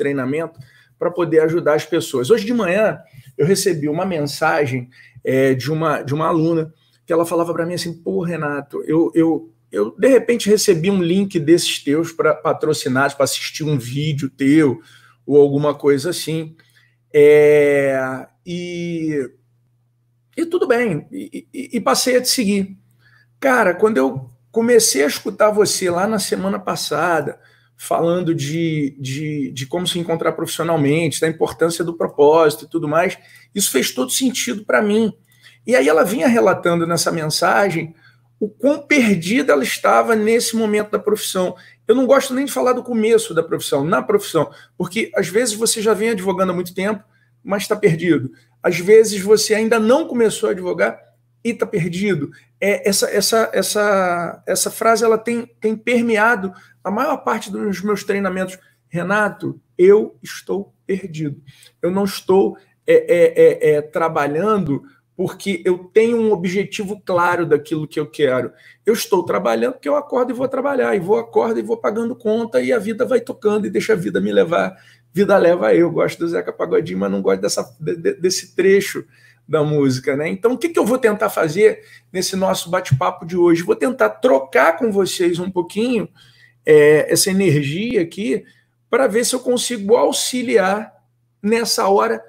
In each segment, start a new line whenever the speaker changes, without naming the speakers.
treinamento para poder ajudar as pessoas. Hoje de manhã eu recebi uma mensagem é, de, uma, de uma aluna que ela falava para mim assim: pô, Renato, eu, eu, eu de repente recebi um link desses teus para patrocinados, para assistir um vídeo teu ou alguma coisa assim. É, e, e tudo bem, e, e, e passei a te seguir. Cara, quando eu comecei a escutar você lá na semana passada, falando de, de, de como se encontrar profissionalmente, da importância do propósito e tudo mais. Isso fez todo sentido para mim. E aí ela vinha relatando nessa mensagem o quão perdida ela estava nesse momento da profissão. Eu não gosto nem de falar do começo da profissão, na profissão, porque às vezes você já vem advogando há muito tempo, mas está perdido. Às vezes você ainda não começou a advogar e está perdido é, essa, essa, essa, essa frase ela tem, tem permeado a maior parte dos meus treinamentos. Renato, eu estou perdido. Eu não estou é é, é, é, trabalhando porque eu tenho um objetivo claro daquilo que eu quero. Eu estou trabalhando porque eu acordo e vou trabalhar, e vou acordo e vou pagando conta, e a vida vai tocando e deixa a vida me levar. Vida leva eu. Gosto do Zeca Pagodinho, mas não gosto dessa, desse trecho da música, né? Então, o que, que eu vou tentar fazer nesse nosso bate-papo de hoje? Vou tentar trocar com vocês um pouquinho é, essa energia aqui para ver se eu consigo auxiliar nessa hora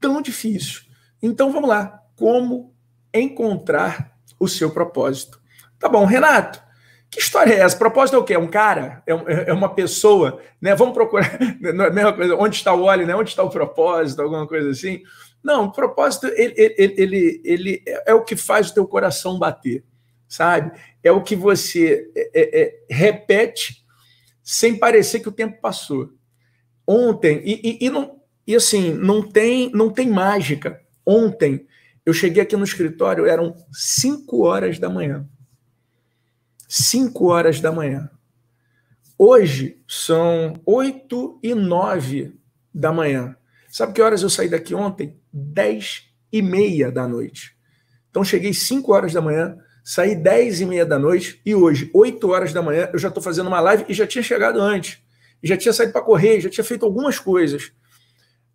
tão difícil. Então, vamos lá. Como encontrar o seu propósito? Tá bom, Renato. Que história é essa? Propósito é o quê? É um cara? É, é, é uma pessoa? Né? Vamos procurar. Não é a mesma coisa. Onde está o óleo? Né? Onde está o propósito? Alguma coisa assim. Não, o propósito, ele, ele, ele, ele é, é, o que faz o teu coração bater, sabe? É o que você é, é, é, repete sem parecer que o tempo passou. Ontem, e, e, e, não, e assim, não tem, não tem mágica. Ontem, eu cheguei aqui no escritório, eram 5 horas da manhã. 5 horas da manhã. Hoje são 8 e 9 da manhã. Sabe que horas eu saí daqui ontem? Dez e meia da noite. Então cheguei cinco horas da manhã, saí dez e meia da noite e hoje, oito horas da manhã, eu já estou fazendo uma live e já tinha chegado antes. Já tinha saído para correr, já tinha feito algumas coisas.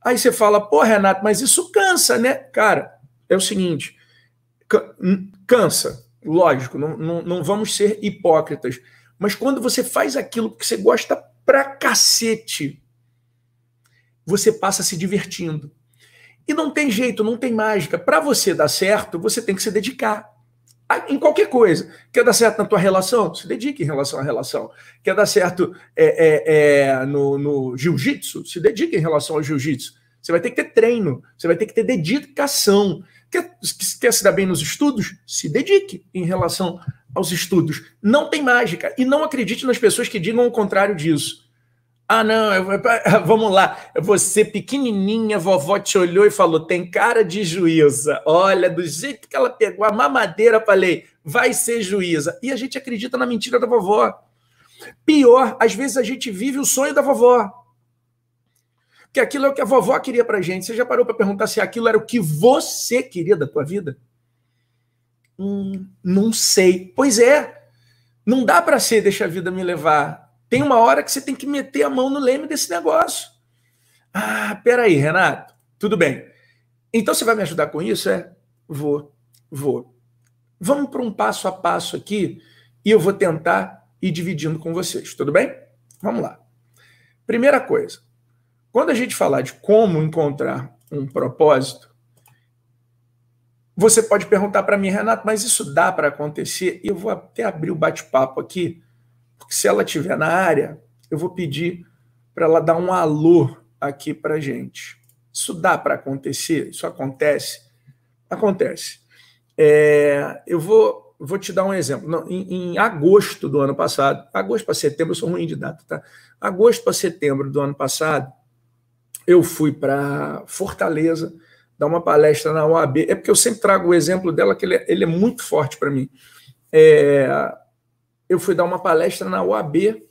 Aí você fala, pô, Renato, mas isso cansa, né? Cara, é o seguinte: cansa, lógico, não, não, não vamos ser hipócritas. Mas quando você faz aquilo que você gosta pra cacete, você passa se divertindo. E não tem jeito, não tem mágica. Para você dar certo, você tem que se dedicar. em qualquer coisa. Quer dar certo na tua relação? Se dedique em relação à relação. Quer dar certo é, é, é, no, no jiu-jitsu? Se dedique em relação ao jiu-jitsu. Você vai ter que ter treino, você vai ter que ter dedicação. Quer, quer se dar bem nos estudos? Se dedique em relação aos estudos. Não tem mágica. E não acredite nas pessoas que digam o contrário disso. Ah, não, eu, vamos lá. Você, pequenininha, vovó te olhou e falou: tem cara de juíza. Olha, do jeito que ela pegou a mamadeira, falei: vai ser juíza. E a gente acredita na mentira da vovó. Pior, às vezes a gente vive o sonho da vovó. Porque aquilo é o que a vovó queria pra gente. Você já parou para perguntar se aquilo era o que você queria da tua vida? Hum, não sei. Pois é. Não dá para ser, deixa a vida me levar tem uma hora que você tem que meter a mão no leme desse negócio. Ah, peraí, Renato, tudo bem. Então você vai me ajudar com isso? É? Vou, vou. Vamos para um passo a passo aqui e eu vou tentar ir dividindo com vocês, tudo bem? Vamos lá. Primeira coisa, quando a gente falar de como encontrar um propósito, você pode perguntar para mim, Renato, mas isso dá para acontecer? Eu vou até abrir o bate-papo aqui porque se ela estiver na área, eu vou pedir para ela dar um alô aqui para gente. Isso dá para acontecer? Isso acontece? Acontece. É, eu vou, vou te dar um exemplo. Em, em agosto do ano passado, agosto para setembro, eu sou ruim de data, tá? Agosto para setembro do ano passado, eu fui para Fortaleza dar uma palestra na OAB. É porque eu sempre trago o exemplo dela, que ele é, ele é muito forte para mim. É, eu fui dar uma palestra na UAB,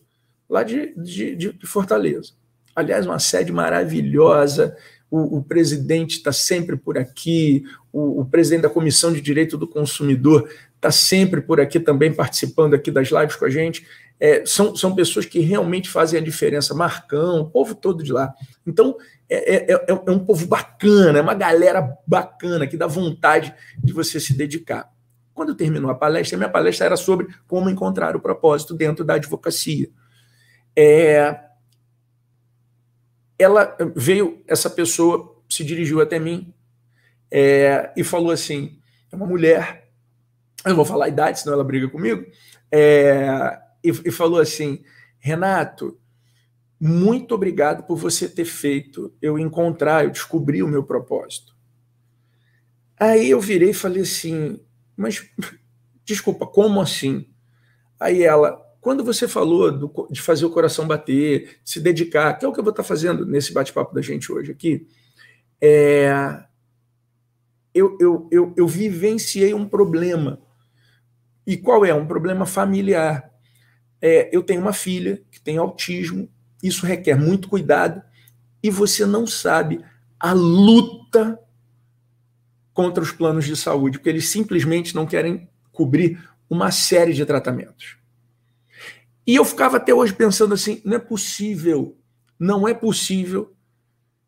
lá de, de, de Fortaleza. Aliás, uma sede maravilhosa, o, o, presidente está sempre por aqui, o, o, presidente da Comissão de Direito do Consumidor está sempre por aqui também, participando aqui das lives com a gente. É, são, são pessoas que realmente fazem a diferença, Marcão, o povo todo de lá. Então, é, é, é, é um povo bacana, é uma galera bacana, que dá vontade de você se dedicar. Quando terminou a palestra, minha palestra era sobre como encontrar o propósito dentro da advocacia. É, ela veio, essa pessoa se dirigiu até mim é, e falou assim: é uma mulher, eu vou falar a idade, senão ela briga comigo, é, e, e falou assim: Renato, muito obrigado por você ter feito eu encontrar, eu descobri o meu propósito. Aí eu virei e falei assim: mas, desculpa, como assim? Aí ela, quando você falou do, de fazer o coração bater, se dedicar, que é o que eu vou estar tá fazendo nesse bate-papo da gente hoje aqui, é, eu, eu, eu, eu vivenciei um problema. E qual é? Um problema familiar. É, eu tenho uma filha que tem autismo, isso requer muito cuidado, e você não sabe a luta contra os planos de saúde, porque eles simplesmente não querem cobrir uma série de tratamentos. E eu ficava até hoje pensando assim: não é possível, não é possível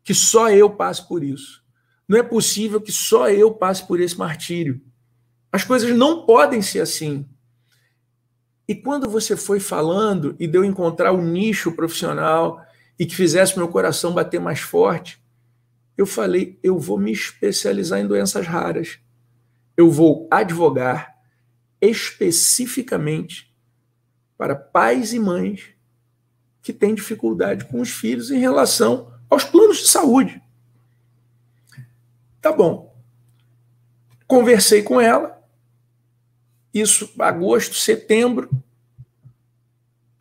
que só eu passe por isso. Não é possível que só eu passe por esse martírio. As coisas não podem ser assim. E quando você foi falando e deu encontrar o um nicho profissional e que fizesse meu coração bater mais forte, eu falei: eu vou me especializar em doenças raras. Eu vou advogar especificamente para pais e mães que têm dificuldade com os filhos em relação aos planos de saúde. Tá bom. Conversei com ela, isso agosto, setembro.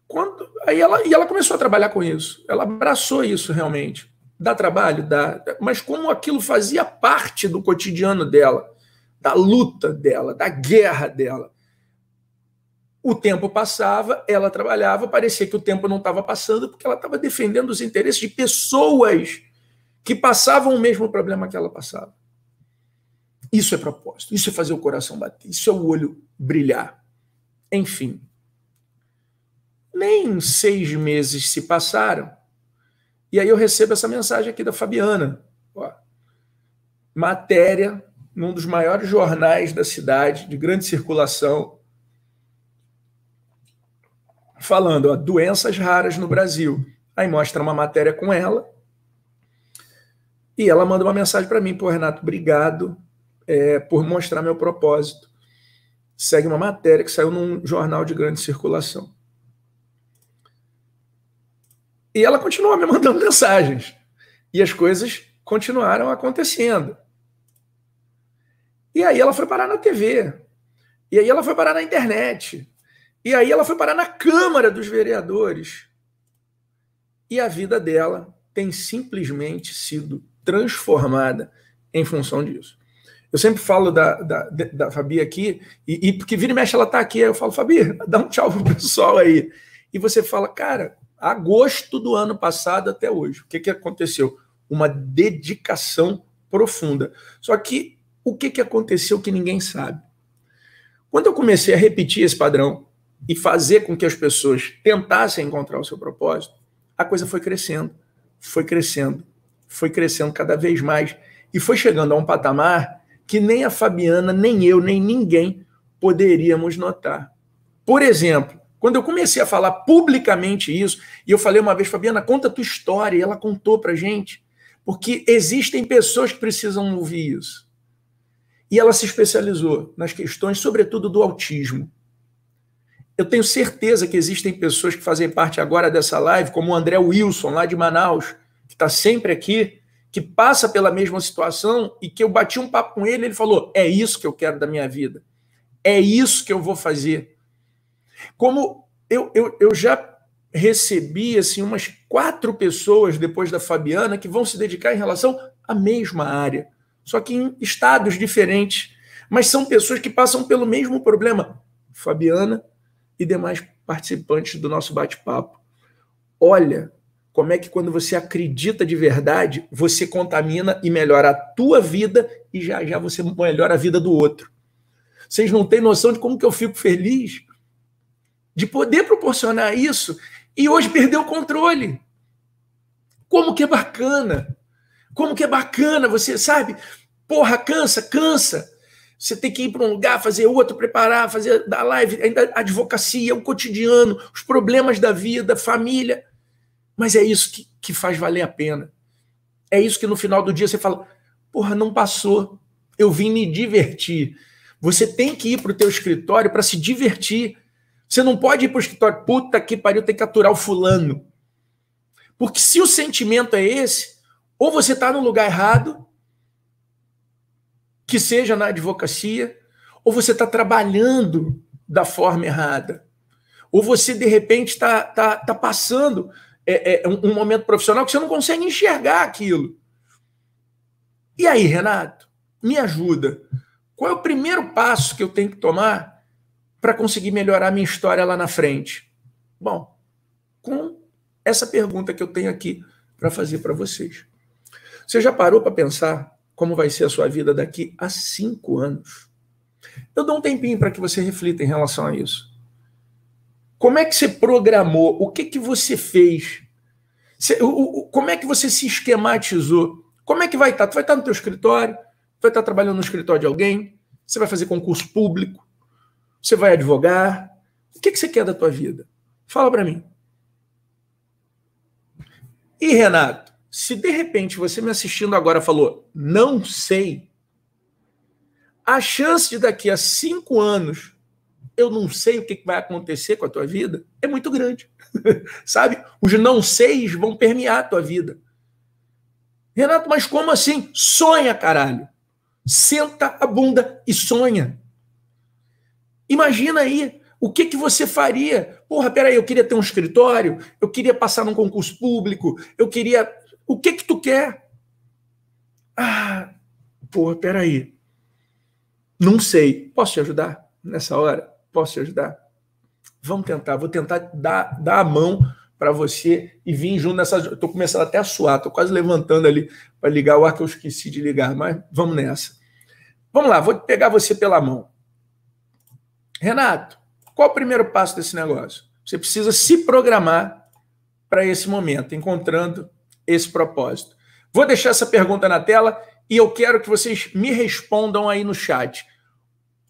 Quando, aí ela, e ela começou a trabalhar com isso. Ela abraçou isso realmente. Dá trabalho? Dá. Mas como aquilo fazia parte do cotidiano dela, da luta dela, da guerra dela. O tempo passava, ela trabalhava, parecia que o tempo não estava passando, porque ela estava defendendo os interesses de pessoas que passavam o mesmo problema que ela passava. Isso é propósito, isso é fazer o coração bater, isso é o olho brilhar. Enfim, nem seis meses se passaram e aí eu recebo essa mensagem aqui da Fabiana. Ó, matéria num dos maiores jornais da cidade, de grande circulação, falando ó, doenças raras no Brasil. Aí mostra uma matéria com ela. E ela manda uma mensagem para mim, pô, Renato, obrigado é, por mostrar meu propósito. Segue uma matéria que saiu num jornal de grande circulação. E ela continuou me mandando mensagens. E as coisas continuaram acontecendo. E aí ela foi parar na TV. E aí ela foi parar na internet. E aí ela foi parar na Câmara dos Vereadores. E a vida dela tem simplesmente sido transformada em função disso. Eu sempre falo da, da, da Fabi aqui, e, e porque vira e mexe ela tá aqui, aí eu falo, Fabi, dá um tchau pro pessoal aí. E você fala, cara, agosto do ano passado até hoje. O que, que aconteceu? Uma dedicação profunda. Só que o que, que aconteceu que ninguém sabe? Quando eu comecei a repetir esse padrão e fazer com que as pessoas tentassem encontrar o seu propósito, a coisa foi crescendo, foi crescendo, foi crescendo cada vez mais e foi chegando a um patamar que nem a Fabiana, nem eu, nem ninguém poderíamos notar. Por exemplo, quando eu comecei a falar publicamente isso, e eu falei uma vez, Fabiana, conta a tua história, e ela contou para gente, porque existem pessoas que precisam ouvir isso. E ela se especializou nas questões, sobretudo, do autismo. Eu tenho certeza que existem pessoas que fazem parte agora dessa live, como o André Wilson, lá de Manaus, que está sempre aqui, que passa pela mesma situação e que eu bati um papo com ele, ele falou: é isso que eu quero da minha vida, é isso que eu vou fazer. Como eu, eu, eu já recebi assim umas quatro pessoas depois da Fabiana que vão se dedicar em relação à mesma área, só que em estados diferentes, mas são pessoas que passam pelo mesmo problema. Fabiana e demais participantes do nosso bate-papo. Olha como é que quando você acredita de verdade, você contamina e melhora a tua vida e já já você melhora a vida do outro. Vocês não têm noção de como que eu fico feliz de poder proporcionar isso e hoje perdeu o controle. Como que é bacana! Como que é bacana, você sabe? Porra, cansa, cansa. Você tem que ir para um lugar, fazer outro, preparar, fazer da live, ainda advocacia, o cotidiano, os problemas da vida, família. Mas é isso que, que faz valer a pena. É isso que no final do dia você fala: porra, não passou. Eu vim me divertir. Você tem que ir para o teu escritório para se divertir. Você não pode ir para o escritório, puta que pariu, tem que aturar o fulano. Porque se o sentimento é esse, ou você está no lugar errado, que seja na advocacia, ou você está trabalhando da forma errada, ou você, de repente, está tá, tá passando é, é, um, um momento profissional que você não consegue enxergar aquilo. E aí, Renato, me ajuda. Qual é o primeiro passo que eu tenho que tomar para conseguir melhorar minha história lá na frente? Bom, com essa pergunta que eu tenho aqui para fazer para vocês. Você já parou para pensar como vai ser a sua vida daqui a cinco anos? Eu dou um tempinho para que você reflita em relação a isso. Como é que você programou? O que que você fez? Você, o, o, como é que você se esquematizou? Como é que vai estar? Tá? Tu vai estar tá no teu escritório? Tu vai estar tá trabalhando no escritório de alguém? Você vai fazer concurso público? Você vai advogar? O que, que você quer da tua vida? Fala para mim. E Renato, se de repente você me assistindo agora falou, não sei, a chance de daqui a cinco anos eu não sei o que vai acontecer com a tua vida é muito grande. Sabe? Os não seis vão permear a tua vida. Renato, mas como assim? Sonha, caralho. Senta a bunda e sonha. Imagina aí o que, que você faria. Porra, peraí, eu queria ter um escritório, eu queria passar num concurso público, eu queria. O que que tu quer? Ah, porra, peraí. Não sei. Posso te ajudar nessa hora? Posso te ajudar? Vamos tentar. Vou tentar dar, dar a mão para você e vir junto nessa. Estou começando até a suar, estou quase levantando ali para ligar o ar que eu esqueci de ligar, mas vamos nessa. Vamos lá, vou pegar você pela mão. Renato, qual o primeiro passo desse negócio? Você precisa se programar para esse momento, encontrando esse propósito. Vou deixar essa pergunta na tela e eu quero que vocês me respondam aí no chat.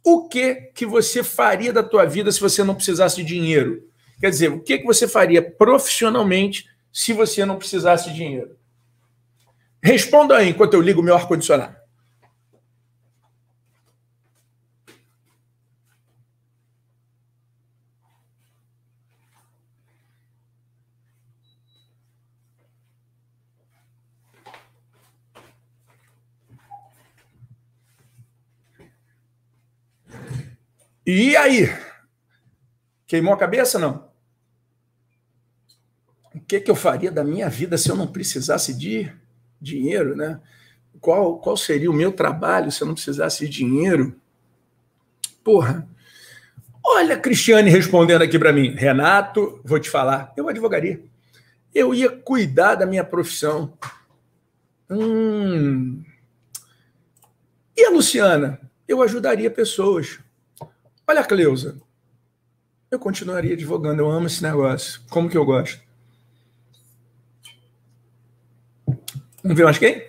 O que que você faria da tua vida se você não precisasse de dinheiro? Quer dizer, o que que você faria profissionalmente se você não precisasse de dinheiro? Responda aí enquanto eu ligo meu ar condicionado. E aí? Queimou a cabeça não? O que, que eu faria da minha vida se eu não precisasse de dinheiro, né? Qual, qual seria o meu trabalho se eu não precisasse de dinheiro? Porra. Olha a Cristiane respondendo aqui para mim. Renato, vou te falar, eu advogaria. Eu ia cuidar da minha profissão. Hum. E a Luciana? Eu ajudaria pessoas. Olha Cleusa. Eu continuaria advogando, eu amo esse negócio. Como que eu gosto? Vamos ver mais quem?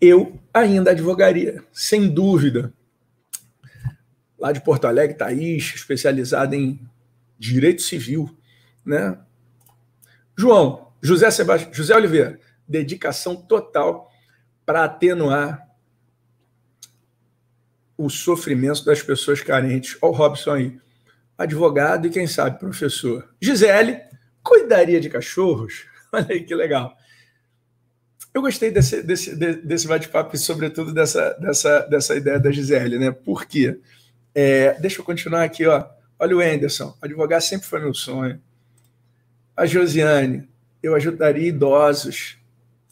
Eu ainda advogaria, sem dúvida. Lá de Porto Alegre, Thaís, especializada em direito civil, né? João, José, Sebastião, José Oliveira, dedicação total para atenuar o sofrimento das pessoas carentes. Olha o Robson aí, advogado e quem sabe professor. Gisele, cuidaria de cachorros? Olha aí que legal. Eu gostei desse, desse, desse bate-papo e, sobretudo, dessa, dessa, dessa ideia da Gisele, né? Por quê? É, deixa eu continuar aqui, ó. Olha o Anderson, advogar sempre foi meu sonho. A Josiane, eu ajudaria idosos.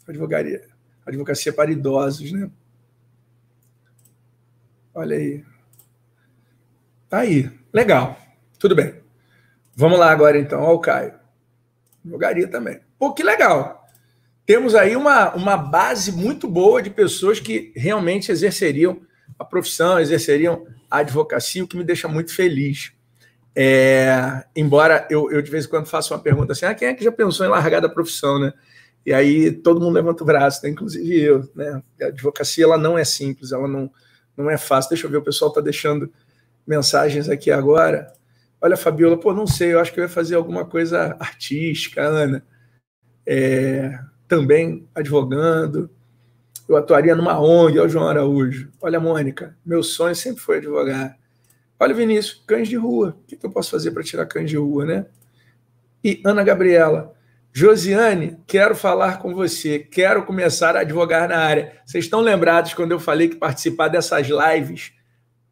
Advogaria, advocacia para idosos, né? Olha aí. Tá aí. Legal. Tudo bem. Vamos lá agora, então, ao Caio. Jogaria também. Pô, que legal. Temos aí uma, uma base muito boa de pessoas que realmente exerceriam a profissão, exerceriam a advocacia, o que me deixa muito feliz. É, embora eu, eu, de vez em quando faça uma pergunta assim, ah, quem é que já pensou em largar da profissão, né? E aí todo mundo levanta o braço, né? inclusive eu, né? A advocacia ela não é simples, ela não, não é fácil. Deixa eu ver, o pessoal está deixando mensagens aqui agora. Olha, Fabiola, pô, não sei, eu acho que eu ia fazer alguma coisa artística, Ana. É, também advogando. Eu atuaria numa ONG, olha é o João Araújo. Olha, Mônica, meu sonho sempre foi advogar. Olha, Vinícius, cães de rua. O que, eu posso fazer para tirar cães de rua, né? E Ana Gabriela, Josiane, quero falar com você, quero começar a advogar na área. Vocês estão lembrados quando eu falei que participar dessas lives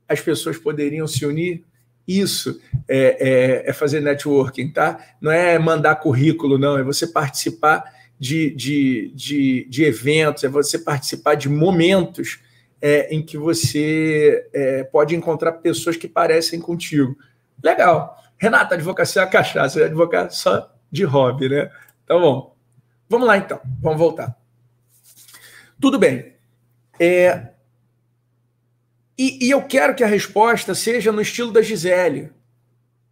as pessoas poderiam se unir? Isso é, é, é fazer networking, tá? Não é mandar currículo, não, é você participar de, de, de, de eventos, é você participar de momentos é, em que você é, pode encontrar pessoas que parecem contigo. Legal. Renata, advocacia é a cachaça, advocacia só de hobby, né? Tá bom. Vamos lá então, vamos voltar. Tudo bem. É... E, e, eu quero que a resposta seja no estilo da Gisele.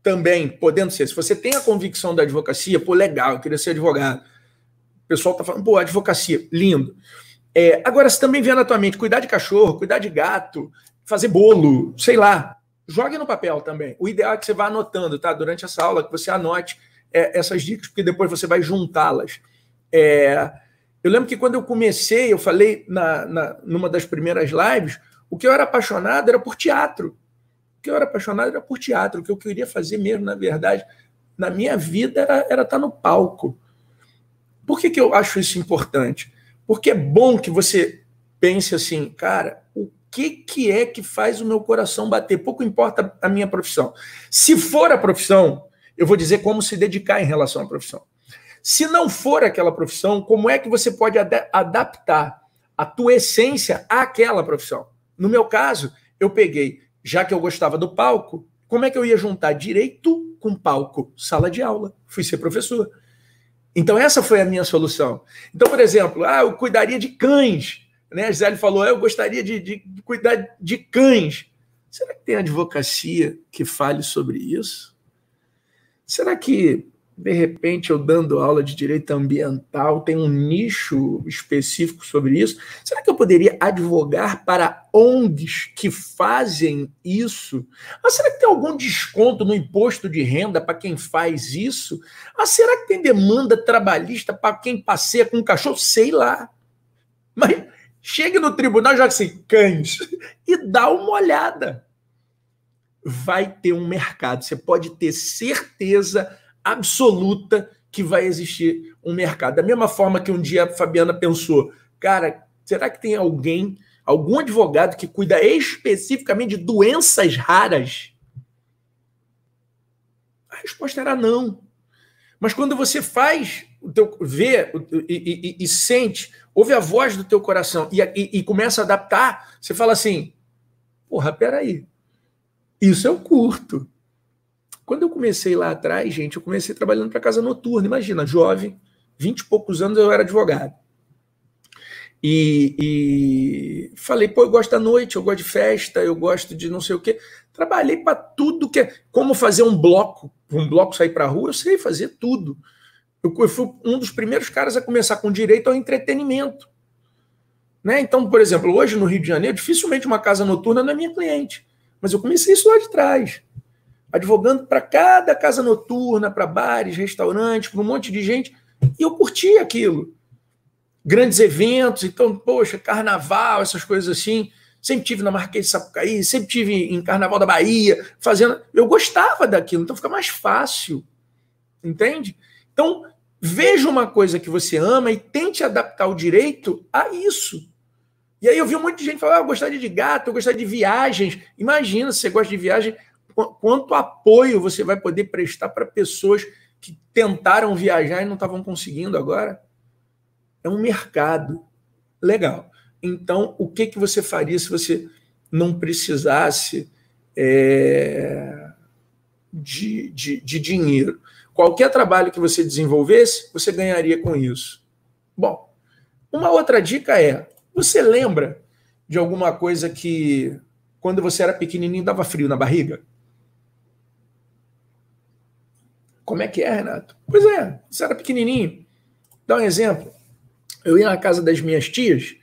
Também, podendo ser. Se você tem a convicção da advocacia, pô, legal, eu queria ser advogado. O pessoal tá falando, pô, advocacia, lindo. É, agora, se também vier na tua mente cuidar de cachorro, cuidar de gato, fazer bolo, sei lá, jogue no papel também. O ideal é que você vá anotando, tá? Durante essa aula, que você anote é, essas dicas, porque depois você vai juntá-las. É, eu lembro que quando eu comecei, eu falei na, na, numa das primeiras lives, o que eu era apaixonado era por teatro. O que eu era apaixonado era por teatro. O que eu queria fazer mesmo, na verdade, na minha vida, era, era estar tá no palco. Por que, que eu acho isso importante? Porque é bom que você pense assim, cara, o que, que é que faz o meu coração bater? Pouco importa a minha profissão. Se for a profissão, eu vou dizer como se dedicar em relação à profissão. Se não for aquela profissão, como é que você pode ad adaptar a tua essência àquela profissão? No meu caso, eu peguei, já que eu gostava do palco, como é que eu ia juntar direito com palco? Sala de aula. Fui ser professor. Então, essa foi a minha solução. Então, por exemplo, ah, eu cuidaria de cães. Né? A Gisele falou, ah, eu gostaria de, de, de cuidar de cães. Será que tem advocacia que fale sobre isso? Será que, de repente, eu dando aula de direito ambiental, tem um nicho específico sobre isso? Será que eu poderia advogar para ONGs que fazem isso? Ah, será que tem algum desconto no imposto de renda para quem faz isso? Ah, será que tem demanda trabalhista para quem passeia com um cachorro? Sei lá. Mas chegue no tribunal já joga assim, cães, e dá uma olhada vai ter um mercado. Você pode ter certeza absoluta que vai existir um mercado. Da mesma forma que um dia a Fabiana pensou, cara, será que tem alguém, algum advogado que cuida especificamente de doenças raras? A resposta era não. Mas quando você faz o teu vê e, e, e sente, ouve a voz do teu coração e, e, começa a adaptar, você fala assim: porra, peraí, isso eu curto. Quando eu comecei lá atrás, gente, eu comecei trabalhando para casa noturna. Imagina, jovem, vinte e poucos anos eu era advogado. E, e, falei, pô, eu gosto da noite, eu gosto de festa, eu gosto de não sei o quê. Trabalhei para tudo que é. Como fazer um bloco, um bloco sair para rua, eu sei fazer tudo. Eu, eu, fui um dos primeiros caras a começar com direito ao entretenimento. Né? Então, por exemplo, hoje no Rio de Janeiro, dificilmente uma casa noturna não é minha cliente. Mas eu comecei isso lá de trás, advogando para cada casa noturna, para bares, restaurantes, para um monte de gente, e eu curti aquilo. Grandes eventos, então, poxa, carnaval, essas coisas assim. Sempre tive na Marquês de Sapucaí, sempre tive em Carnaval da Bahia, fazendo. Eu gostava daquilo, então fica mais fácil. Entende? Então, veja uma coisa que você ama e tente adaptar o direito a isso. E aí eu vi um monte de gente falar: ah, eu gostaria de gato, eu gostaria de viagens. Imagina se você gosta de viagem, quanto apoio você vai poder prestar para pessoas que tentaram viajar e não estavam conseguindo agora? É um mercado. Legal. Então, o que, que você faria se você não precisasse é, de, de, de dinheiro? Qualquer trabalho que você desenvolvesse, você ganharia com isso. Bom, uma outra dica é você lembra de alguma coisa que, quando você era pequenininho, dava frio na barriga? Como é que é, Renato? Pois é, você era pequenininho. Dá um exemplo. Eu ia na casa das minhas tias,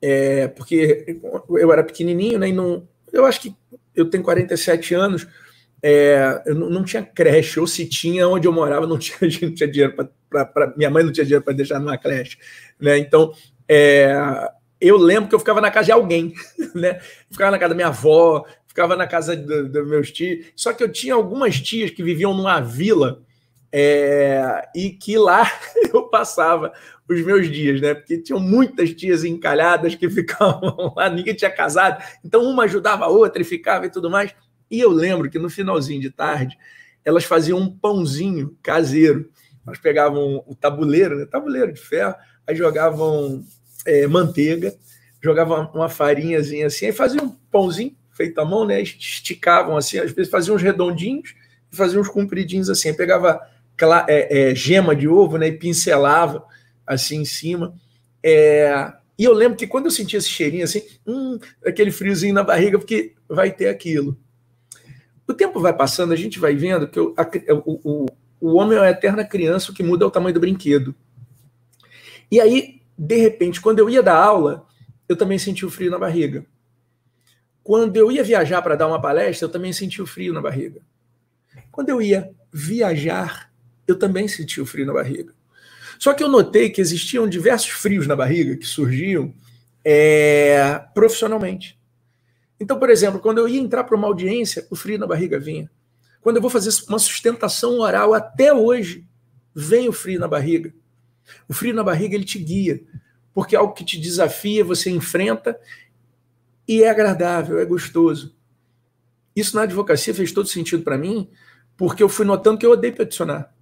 é, porque eu era pequenininho, né? E não, eu acho que eu tenho 47 anos, é, eu não, não, tinha creche, ou se tinha onde eu morava, não tinha, não tinha dinheiro para. Minha mãe não tinha dinheiro para deixar numa creche. Né? Então, é, eu lembro que eu ficava na casa de alguém, né? Ficava na casa da minha avó, ficava na casa dos do meus tios. Só que eu tinha algumas tias que viviam numa vila é, e que lá eu passava os meus dias, né? Porque tinham muitas tias encalhadas que ficavam lá, ninguém tinha casado, então uma ajudava a outra e ficava e tudo mais. E eu lembro que no finalzinho de tarde elas faziam um pãozinho caseiro. Elas pegavam o tabuleiro, né? Tabuleiro de ferro, aí jogavam é, manteiga, jogava uma farinhazinha assim, e fazia um pãozinho feito à mão, né? Esticavam assim, às vezes faziam uns redondinhos e faziam uns compridinhos assim. Aí pegava é, é, gema de ovo, né? E pincelava assim em cima. É, e eu lembro que quando eu sentia esse cheirinho assim, hum, aquele friozinho na barriga, porque vai ter aquilo. O tempo vai passando, a gente vai vendo que o, a, o, o, o homem é a eterna criança, o que muda é o tamanho do brinquedo. E aí de repente, quando eu ia dar aula, eu também senti o frio na barriga. Quando eu ia viajar para dar uma palestra, eu também senti o frio na barriga. Quando eu ia viajar, eu também senti o frio na barriga. Só que eu notei que existiam diversos frios na barriga que surgiam é, profissionalmente. Então, por exemplo, quando eu ia entrar para uma audiência, o frio na barriga vinha. Quando eu vou fazer uma sustentação oral, até hoje, vem o frio na barriga. O frio na barriga ele te guia, porque é algo que te desafia, você enfrenta e é agradável, é gostoso. Isso na advocacia fez todo sentido para mim, porque eu fui notando que eu odeio peticionar.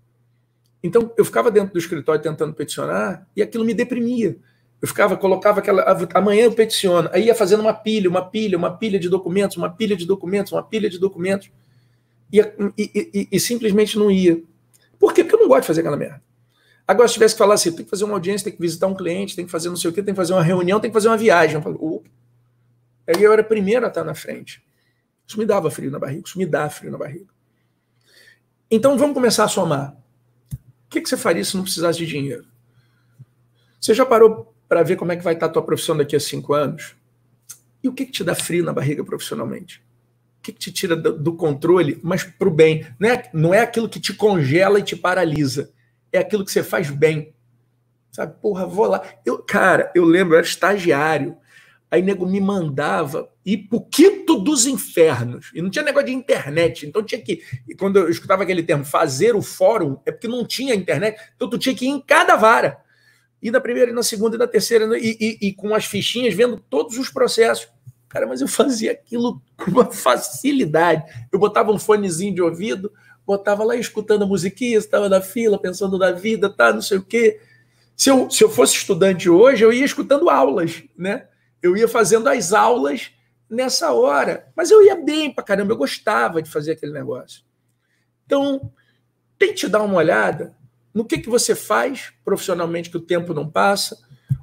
Então, eu ficava dentro do escritório tentando peticionar e aquilo me deprimia. Eu ficava, colocava aquela. Ah, amanhã eu peticiono. Aí ia fazendo uma pilha, uma pilha, uma pilha de documentos, uma pilha de documentos, uma pilha de documentos. E, e, e, e simplesmente não ia. Por quê? Porque eu não gosto de fazer aquela merda. Agora, se tivesse que falar assim, tem que fazer uma audiência, tem que visitar um cliente, tem que fazer não sei o quê, tem que fazer uma reunião, tem que fazer uma viagem. Eu, falo, oh. Aí eu era a primeira a estar na frente. Isso me dava frio na barriga, isso me dá frio na barriga. Então vamos começar a somar. O que, que você faria se não precisasse de dinheiro? Você já parou para ver como é que vai estar a tua profissão daqui a cinco anos? E o que, que te dá frio na barriga profissionalmente? O que, que te tira do, controle, mas para o bem? Não é, não é aquilo que te congela e te paralisa é aquilo que você faz bem. Sabe, porra, vou lá. Eu, cara, eu lembro, eu era estagiário. Aí nego me mandava ir pro quinto dos infernos. E não tinha negócio de internet. Então tinha que. E quando eu escutava aquele termo, fazer o fórum, é porque não tinha internet. Então tu tinha que ir em cada vara. E na primeira, e na segunda, e na terceira, e, e, e com as fichinhas, vendo todos os processos. Cara, mas eu fazia aquilo com uma facilidade. Eu botava um fonezinho de ouvido, botava lá escutando a musiquinha, estava na fila, pensando na vida, tá, não sei o quê. Se eu, se eu fosse estudante hoje, eu ia escutando aulas, né? Eu ia fazendo as aulas nessa hora. Mas eu ia bem pra caramba, eu gostava de fazer aquele negócio. Então, tente dar uma olhada no que, que você faz profissionalmente que o tempo não passa,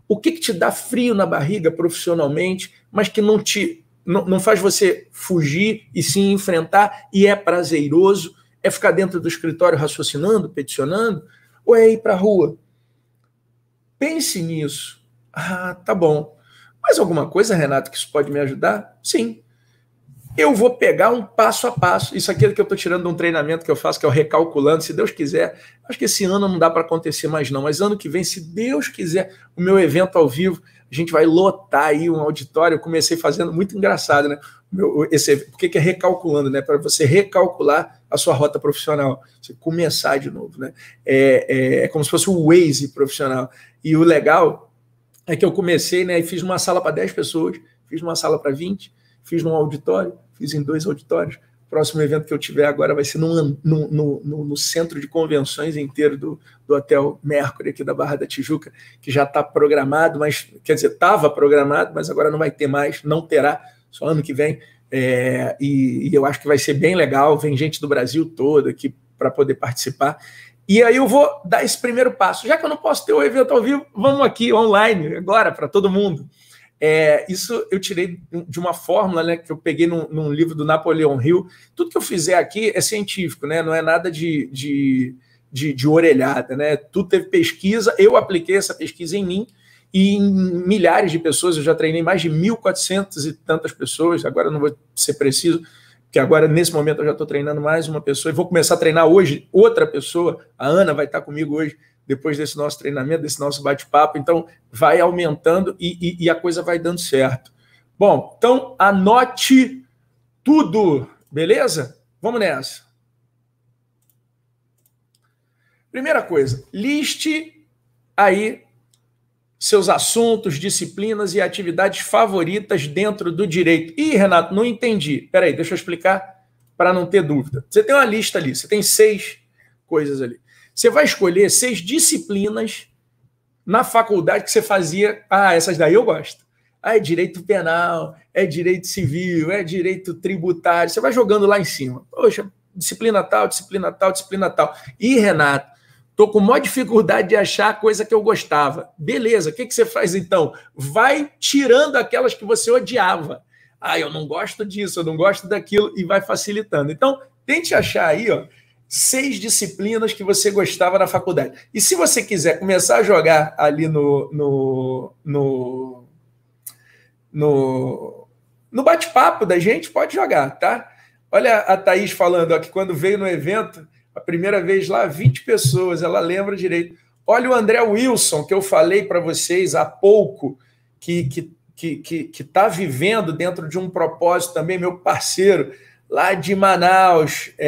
o que, que te dá frio na barriga profissionalmente, mas que não te não, não faz você fugir e se enfrentar e é prazeroso é ficar dentro do escritório raciocinando, peticionando? Ou é ir para a rua? Pense nisso. Ah, tá bom. Mais alguma coisa, Renato, que isso pode me ajudar? Sim. Eu vou pegar um passo a passo. Isso aqui é que eu estou tirando de um treinamento que eu faço, que é o Recalculando, se Deus quiser. Acho que esse ano não dá para acontecer mais, não. Mas ano que vem, se Deus quiser, o meu evento ao vivo, a gente vai lotar aí um auditório. Eu comecei fazendo muito engraçado, né? esse, por que, que é recalculando, né? Para você recalcular a sua rota profissional, você começar de novo, né? É, é, é como se fosse o um Waze profissional. E o legal é que eu comecei, né? E fiz uma sala para 10 pessoas, fiz uma sala para 20, fiz num auditório, fiz em dois auditórios. O próximo evento que eu tiver agora vai ser no, no, no, no centro de convenções inteiro do, do Hotel Mercury aqui da Barra da Tijuca, que já está programado, mas quer dizer, estava programado, mas agora não vai ter mais, não terá só ano que vem. É, e, e, eu acho que vai ser bem legal. Vem gente do Brasil todo aqui para poder participar. E aí eu vou dar esse primeiro passo. Já que eu não posso ter o evento ao vivo, vamos aqui online agora para todo mundo. É, isso eu tirei de uma fórmula né, que eu peguei num, num, livro do Napoleão Hill. Tudo que eu fizer aqui é científico, né? não é nada de, de, de, de orelhada. Né? Tudo teve pesquisa, eu apliquei essa pesquisa em mim e milhares de pessoas, eu já treinei mais de 1.400 e tantas pessoas, agora não vou ser preciso, porque agora, nesse momento, eu já estou treinando mais uma pessoa e vou começar a treinar hoje outra pessoa. A Ana vai estar comigo hoje, depois desse nosso treinamento, desse nosso bate-papo. Então, vai aumentando e, e, e a coisa vai dando certo. Bom, então anote tudo, beleza? Vamos nessa. Primeira coisa, liste aí seus assuntos, disciplinas e atividades favoritas dentro do direito. Ih, Renato, não entendi. Peraí, deixa eu explicar para não ter dúvida. Você tem uma lista ali, você tem seis coisas ali. Você vai escolher seis disciplinas na faculdade que você fazia. Ah, essas daí eu gosto. Ah, é direito penal, é direito civil, é direito tributário. Você vai jogando lá em cima. Poxa, disciplina tal, disciplina tal, disciplina tal. E Renato, Estou com maior dificuldade de achar a coisa que eu gostava. Beleza, o que, que você faz então? Vai tirando aquelas que você odiava. Ah, eu não gosto disso, eu não gosto daquilo, e vai facilitando. Então, tente achar aí, ó, seis disciplinas que você gostava na faculdade. E se você quiser começar a jogar ali no. no, no, no, no bate-papo da gente, pode jogar, tá? Olha a Thaís falando ó, que quando veio no evento a primeira vez lá, 20 pessoas, ela lembra direito. Olha o André Wilson, que eu falei para vocês há pouco, que está que, que, que tá vivendo dentro de um propósito também, meu parceiro, lá de Manaus. É,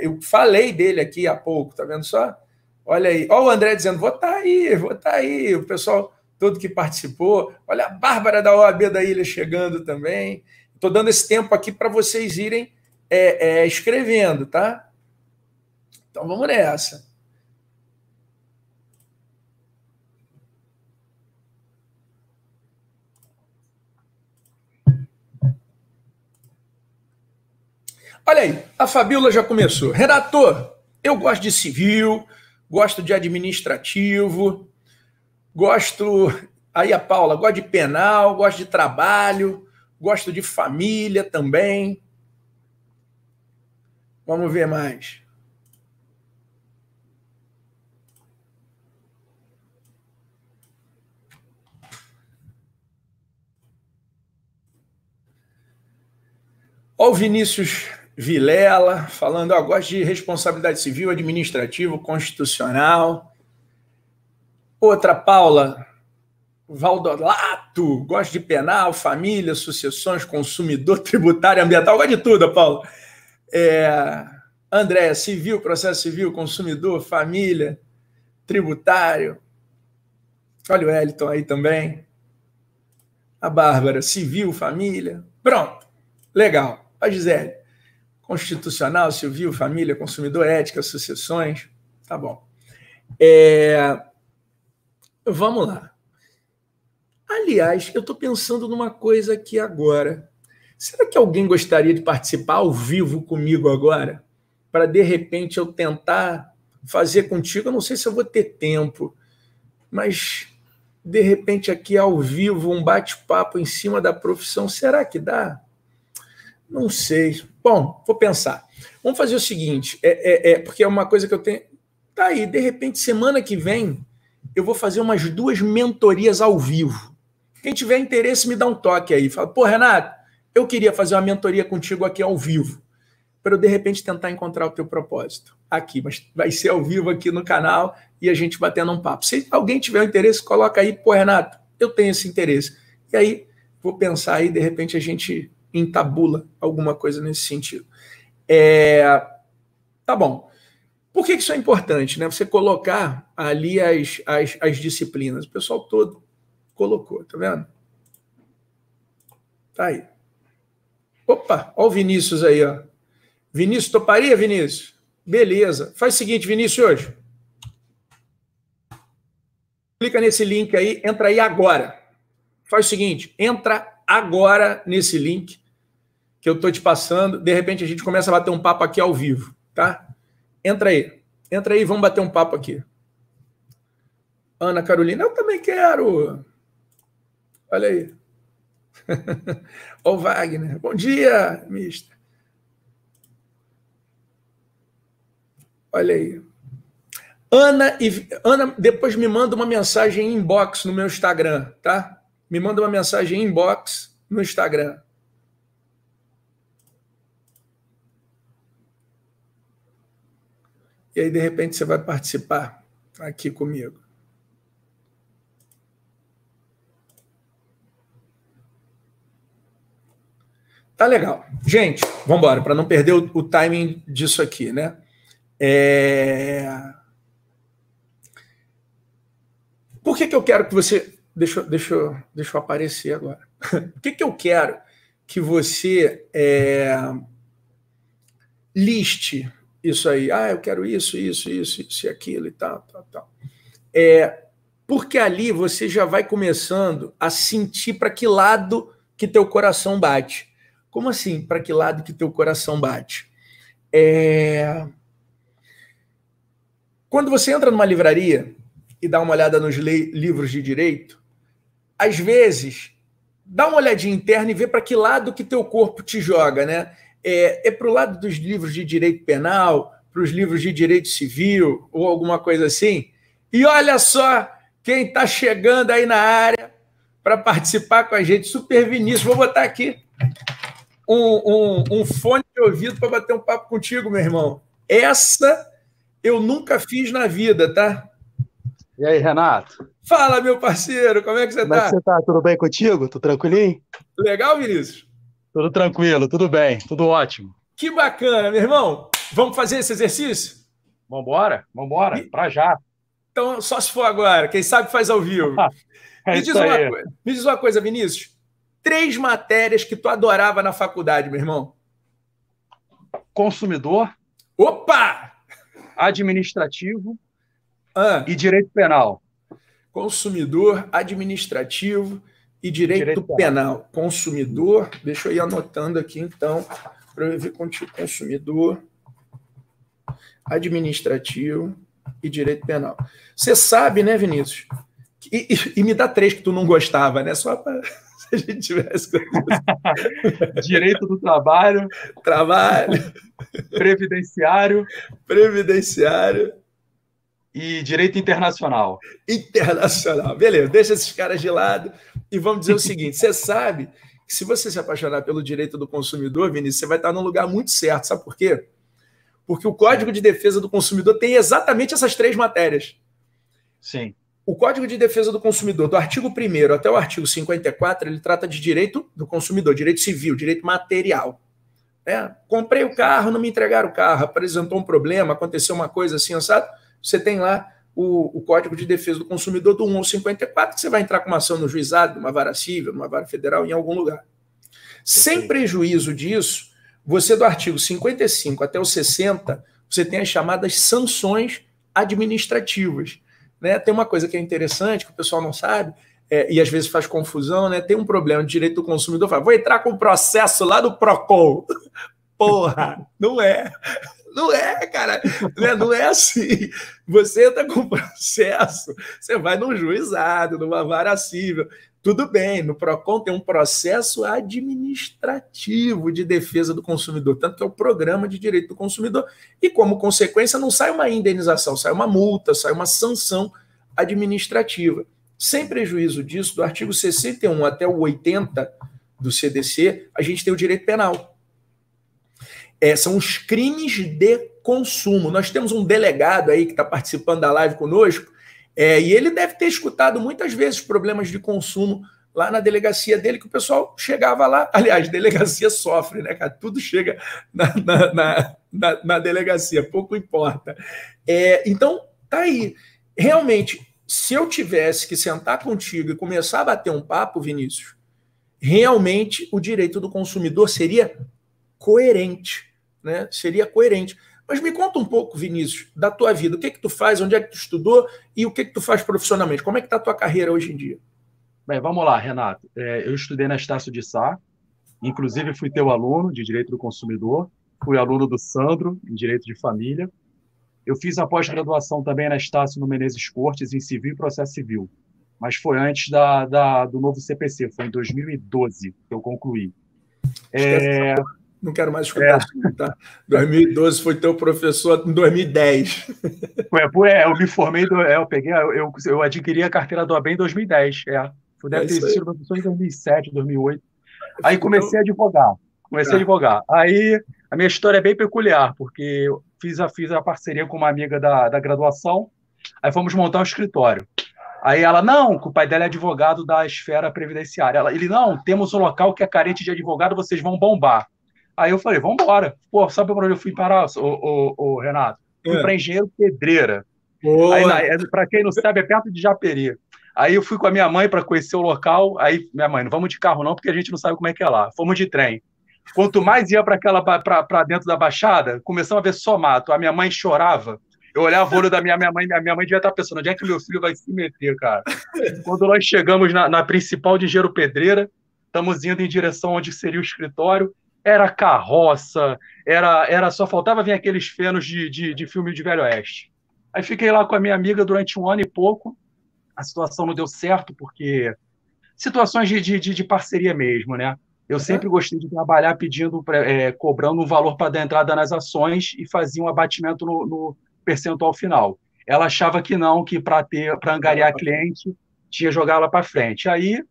é, é, eu falei dele aqui há pouco, tá vendo só? Olha aí. Olha o André dizendo: vou estar tá aí, vou estar tá aí. O pessoal todo que participou. Olha a Bárbara da OAB da Ilha chegando também. Estou dando esse tempo aqui para vocês irem é, é, escrevendo, tá? Então vamos nessa. Olha aí, a Fabíola já começou. Redator, eu gosto de civil, gosto de administrativo, gosto. Aí a Paula, gosto de penal, gosto de trabalho, gosto de família também. Vamos ver mais. Olha o Vinícius Vilela falando, ó, gosto de responsabilidade civil, administrativo, constitucional. Outra, Paula Valdolato, gosto de penal, família, sucessões, consumidor, tributário, ambiental, gosto de tudo, Paulo. É, André, civil, processo civil, consumidor, família, tributário. Olha o Elton aí também. A Bárbara, civil, família. Pronto, legal. Ó, Gisele, constitucional, civil, família, consumidor, ética, sucessões. Tá bom. É, vamos lá. Aliás, eu estou pensando numa coisa aqui agora. Será que alguém gostaria de participar ao vivo comigo agora? Para de repente eu tentar fazer contigo. Eu não sei se eu vou ter tempo, mas de repente aqui ao vivo um bate-papo em cima da profissão. Será que dá? Não sei. Bom, vou pensar. Vamos fazer o seguinte, é, é, é, porque é uma coisa que eu tenho. Tá aí, de repente, semana que vem, eu vou fazer umas duas mentorias ao vivo. Quem tiver interesse, me dá um toque aí. Fala, pô, Renato, eu queria fazer uma mentoria contigo aqui ao vivo. Para eu, de repente, tentar encontrar o teu propósito aqui. Mas vai ser ao vivo aqui no canal e a gente batendo um papo. Se alguém tiver interesse, coloca aí, pô, Renato, eu tenho esse interesse. E aí, vou pensar aí, de repente, a gente entabula alguma coisa nesse sentido. É, tá bom. Por que isso é importante? Né? Você colocar ali as, as, as disciplinas. O pessoal todo colocou, tá vendo? Tá aí. Opa, olha o Vinícius aí, ó. Vinícius, toparia, Vinícius? Beleza. Faz o seguinte, Vinícius, hoje. Clica nesse link aí, entra aí agora. Faz o seguinte, entra agora nesse link que eu tô te passando. De repente a gente começa a bater um papo aqui ao vivo, tá? Entra aí. Entra aí, vamos bater um papo aqui. Ana Carolina, eu também quero. Olha aí. Ô Wagner, bom dia, mister. Olha aí. Ana, e, Ana, depois me manda uma mensagem inbox no meu Instagram, tá? Me manda uma mensagem inbox no Instagram. E aí, de repente, você vai participar aqui comigo. Tá legal. Gente, vamos embora, para não perder o, o, timing disso aqui, né? É... Por que, que eu quero que você. Deixa, deixa, deixa eu aparecer agora. Por que, que eu quero que você é... liste isso aí, ah, eu quero isso, isso, isso, isso e aquilo e tal, tal, tal. É, porque ali você já vai começando a sentir para que lado que teu coração bate. Como assim, para que lado que teu coração bate? É... Quando você entra numa livraria e dá uma olhada nos livros de direito, às vezes dá uma olhadinha interna e vê para que lado que teu corpo te joga, né? é, é para o lado dos livros de direito penal, para os livros de direito civil ou alguma coisa assim. E olha só quem está chegando aí na área para participar com a gente, Super Vinícius. Vou botar aqui um, um, um fone de ouvido para bater um papo contigo, meu irmão. Essa eu nunca fiz na vida, tá? E aí, Renato? Fala, meu parceiro, como é que você está? Como é tá? que você
está? Tudo bem contigo? Tudo tranquilinho?
Legal, Vinícius?
Tudo tranquilo, tudo bem, tudo ótimo.
Que bacana, meu irmão. Vamos fazer esse exercício? Vambora, vambora, e... pra já. Então, só se for agora, quem sabe faz ao vivo. é me, diz uma coisa, me diz uma coisa, Vinícius. Três matérias que tu adorava na faculdade, meu irmão. Consumidor. Opa! Administrativo ah. e direito penal. Consumidor, administrativo e direito, direito penal. Consumidor, deixa eu ir anotando aqui então, para eu ver consumidor, administrativo e direito penal. Você sabe, né, Vinícius? E, e, e, me dá três que tu não gostava, né? Só para se a gente tivesse. direito do trabalho. Trabalho. Previdenciário. Previdenciário e direito internacional. Internacional, beleza, deixa esses caras de lado. E vamos dizer o seguinte: você sabe que se você se apaixonar pelo direito do consumidor, Vinícius, você vai estar num lugar muito certo. Sabe por quê? Porque o Código de Defesa do Consumidor tem exatamente essas três matérias. Sim. O Código de Defesa do Consumidor, do artigo 1 até o artigo 54, ele trata de direito do consumidor, direito civil, direito material. É, comprei o carro, não me entregaram o carro, apresentou um problema, aconteceu uma coisa assim, sabe? Você tem lá o, o Código de Defesa do Consumidor do 154, que você vai entrar com uma ação no juizado, numa vara civil, numa vara federal, em algum lugar. Sem prejuízo disso, você do artigo 55 até o 60, você tem as chamadas sanções administrativas. Né? Tem uma coisa que é interessante, que o pessoal não sabe, é, e às vezes faz confusão, né? Tem um problema de direito do consumidor, fala, vou entrar com o processo lá do PROCON. Porra, não é. Não é, cara. Né? Não é assim. Você entra com processo, você vai num juizado, numa vara cível. Tudo bem, no PROCON tem um processo administrativo de defesa do consumidor, tanto que é o programa de direito do consumidor, e como consequência não sai uma indenização, sai uma multa, sai uma sanção administrativa. Sem prejuízo disso, do artigo 61 até o 80 do CDC, a gente tem o direito penal é, são os crimes de consumo. Nós temos um delegado aí que está participando da live conosco, é, e ele deve ter escutado muitas vezes problemas de consumo lá na delegacia dele, que o pessoal chegava lá. Aliás, delegacia sofre, né, cara? Tudo chega na, na, na, na delegacia, pouco importa. É, então, tá aí. Realmente, se eu tivesse que sentar contigo e começar a bater um papo, Vinícius, realmente o direito do consumidor seria coerente né? Seria coerente. Mas me conta um pouco, Vinícius, da tua vida. O que é que tu faz? Onde é que tu estudou? E o que é que tu faz profissionalmente? Como é que está a tua carreira hoje em dia? Bem, vamos lá, Renato. É, eu estudei na Estácio de Sá. Inclusive, fui teu aluno
de Direito do Consumidor. Fui aluno do Sandro, em Direito de Família. Eu fiz a pós-graduação também na Estácio no Menezes Cortes, em Civil e Processo Civil. Mas foi antes da,
da do novo CPC, foi em 2012 que eu concluí. É, não quero mais escutar é. tá? 2012 foi teu professor em 2010. É, eu me formei, é, eu peguei, eu, eu adquiri a carteira do AB em 2010. É. é.
deve é ter sido professor em 2007, 2008. Aí comecei a advogar. Comecei é. a advogar. Aí a minha história é bem peculiar, porque eu fiz a, fiz a parceria com uma amiga da, da graduação, aí fomos montar um escritório. Aí ela, não, o pai dela é advogado da esfera previdenciária. Ela, ele, não, temos um local que é carente de advogado, vocês vão bombar. Aí eu falei, vamos embora. Pô, sabe pra onde eu fui parar, o, o, o Renato? Fui é. Engenheiro Pedreira. Para Aí, é, quem não sabe, é perto de Japeri. Aí eu fui com a minha mãe para conhecer o local. Aí, minha mãe, não vamos de carro não, porque a gente não sabe como é que é lá. Fomos de trem. Quanto mais ia para dentro da baixada, começamos a ver só mato. A minha mãe chorava. Eu olhava o olho da minha, minha mãe, minha, minha mãe devia estar pensando, onde é que meu filho vai se meter, cara? Quando nós chegamos na, na principal de Engenheiro Pedreira, estamos indo em direção onde seria o escritório, era carroça, era, era só faltava vir aqueles fenos de, de, de filme de Velho Oeste. Aí fiquei lá com a minha amiga durante um ano e pouco. A situação não deu certo, porque situações de, de, de parceria mesmo, né? Eu uhum. sempre gostei de trabalhar pedindo, é, cobrando um valor para dar entrada nas ações e fazia um abatimento no, no percentual final. Ela achava que não, que para ter, para angariar cliente, tinha que jogar ela para frente. Aí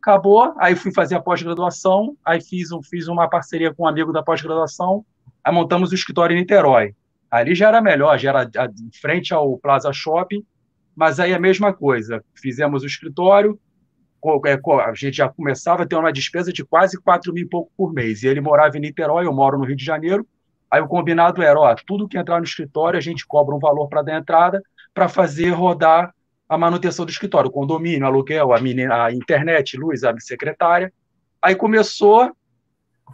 Acabou, aí fui fazer a pós-graduação, aí fiz, um, fiz uma parceria com um amigo da pós-graduação, aí montamos o escritório em Niterói. Ali já era melhor, já era em frente ao Plaza Shopping, mas aí é a mesma coisa. Fizemos o escritório, é, a gente já começava a ter uma despesa de quase 4 mil e pouco por mês. E ele morava em Niterói, eu moro no Rio de Janeiro. Aí o combinado era: ó, tudo que entrar no escritório, a gente cobra um valor para dar entrada para fazer rodar a manutenção do escritório, o condomínio, aluguel, a, menina, a internet, luz, a secretária. Aí começou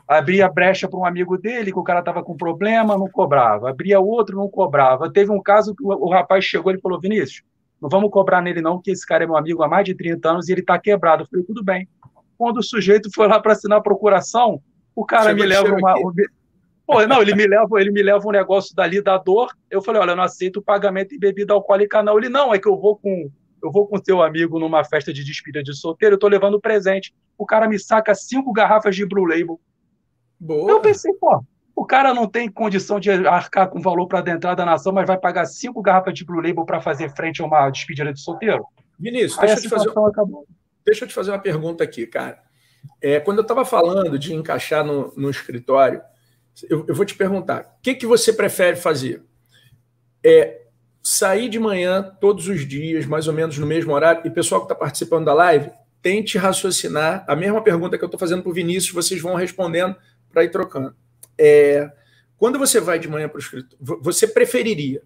abria brecha para um amigo dele, que o cara estava com problema, não cobrava. Abria outro, não cobrava. Teve um caso que o, rapaz chegou e falou: Vinícius, não vamos cobrar nele, não, que esse cara é meu amigo há mais de 30 anos e ele está quebrado. Eu falei: tudo bem. Quando o sujeito foi lá para assinar a procuração, o cara Chegou me leva uma. Aqui. Pô, não, ele me leva, ele me leva um negócio dali da dor. Eu falei, olha, eu não aceito o pagamento em bebida alcoólica, não. Ele, não, é que eu vou com eu vou com seu amigo numa festa de despedida de solteiro, eu tô levando presente. O cara me saca cinco garrafas de Blue Label. Boa. Eu pensei, pô, o cara não tem condição de arcar com valor para adentrar da nação, mas vai pagar cinco
garrafas de Blue Label para fazer frente a uma despedida de solteiro? Vinícius, deixa eu, te fazer... deixa eu te fazer uma pergunta aqui, cara. É, quando eu estava falando de encaixar no, no escritório, eu, eu vou te perguntar, o que, que você prefere fazer? É sair de manhã todos os dias, mais ou menos no mesmo horário, e pessoal que está participando da live, tente raciocinar a mesma pergunta que eu estou fazendo para o Vinícius, vocês vão respondendo para ir trocando. É, quando você vai de manhã para o escritório, você preferiria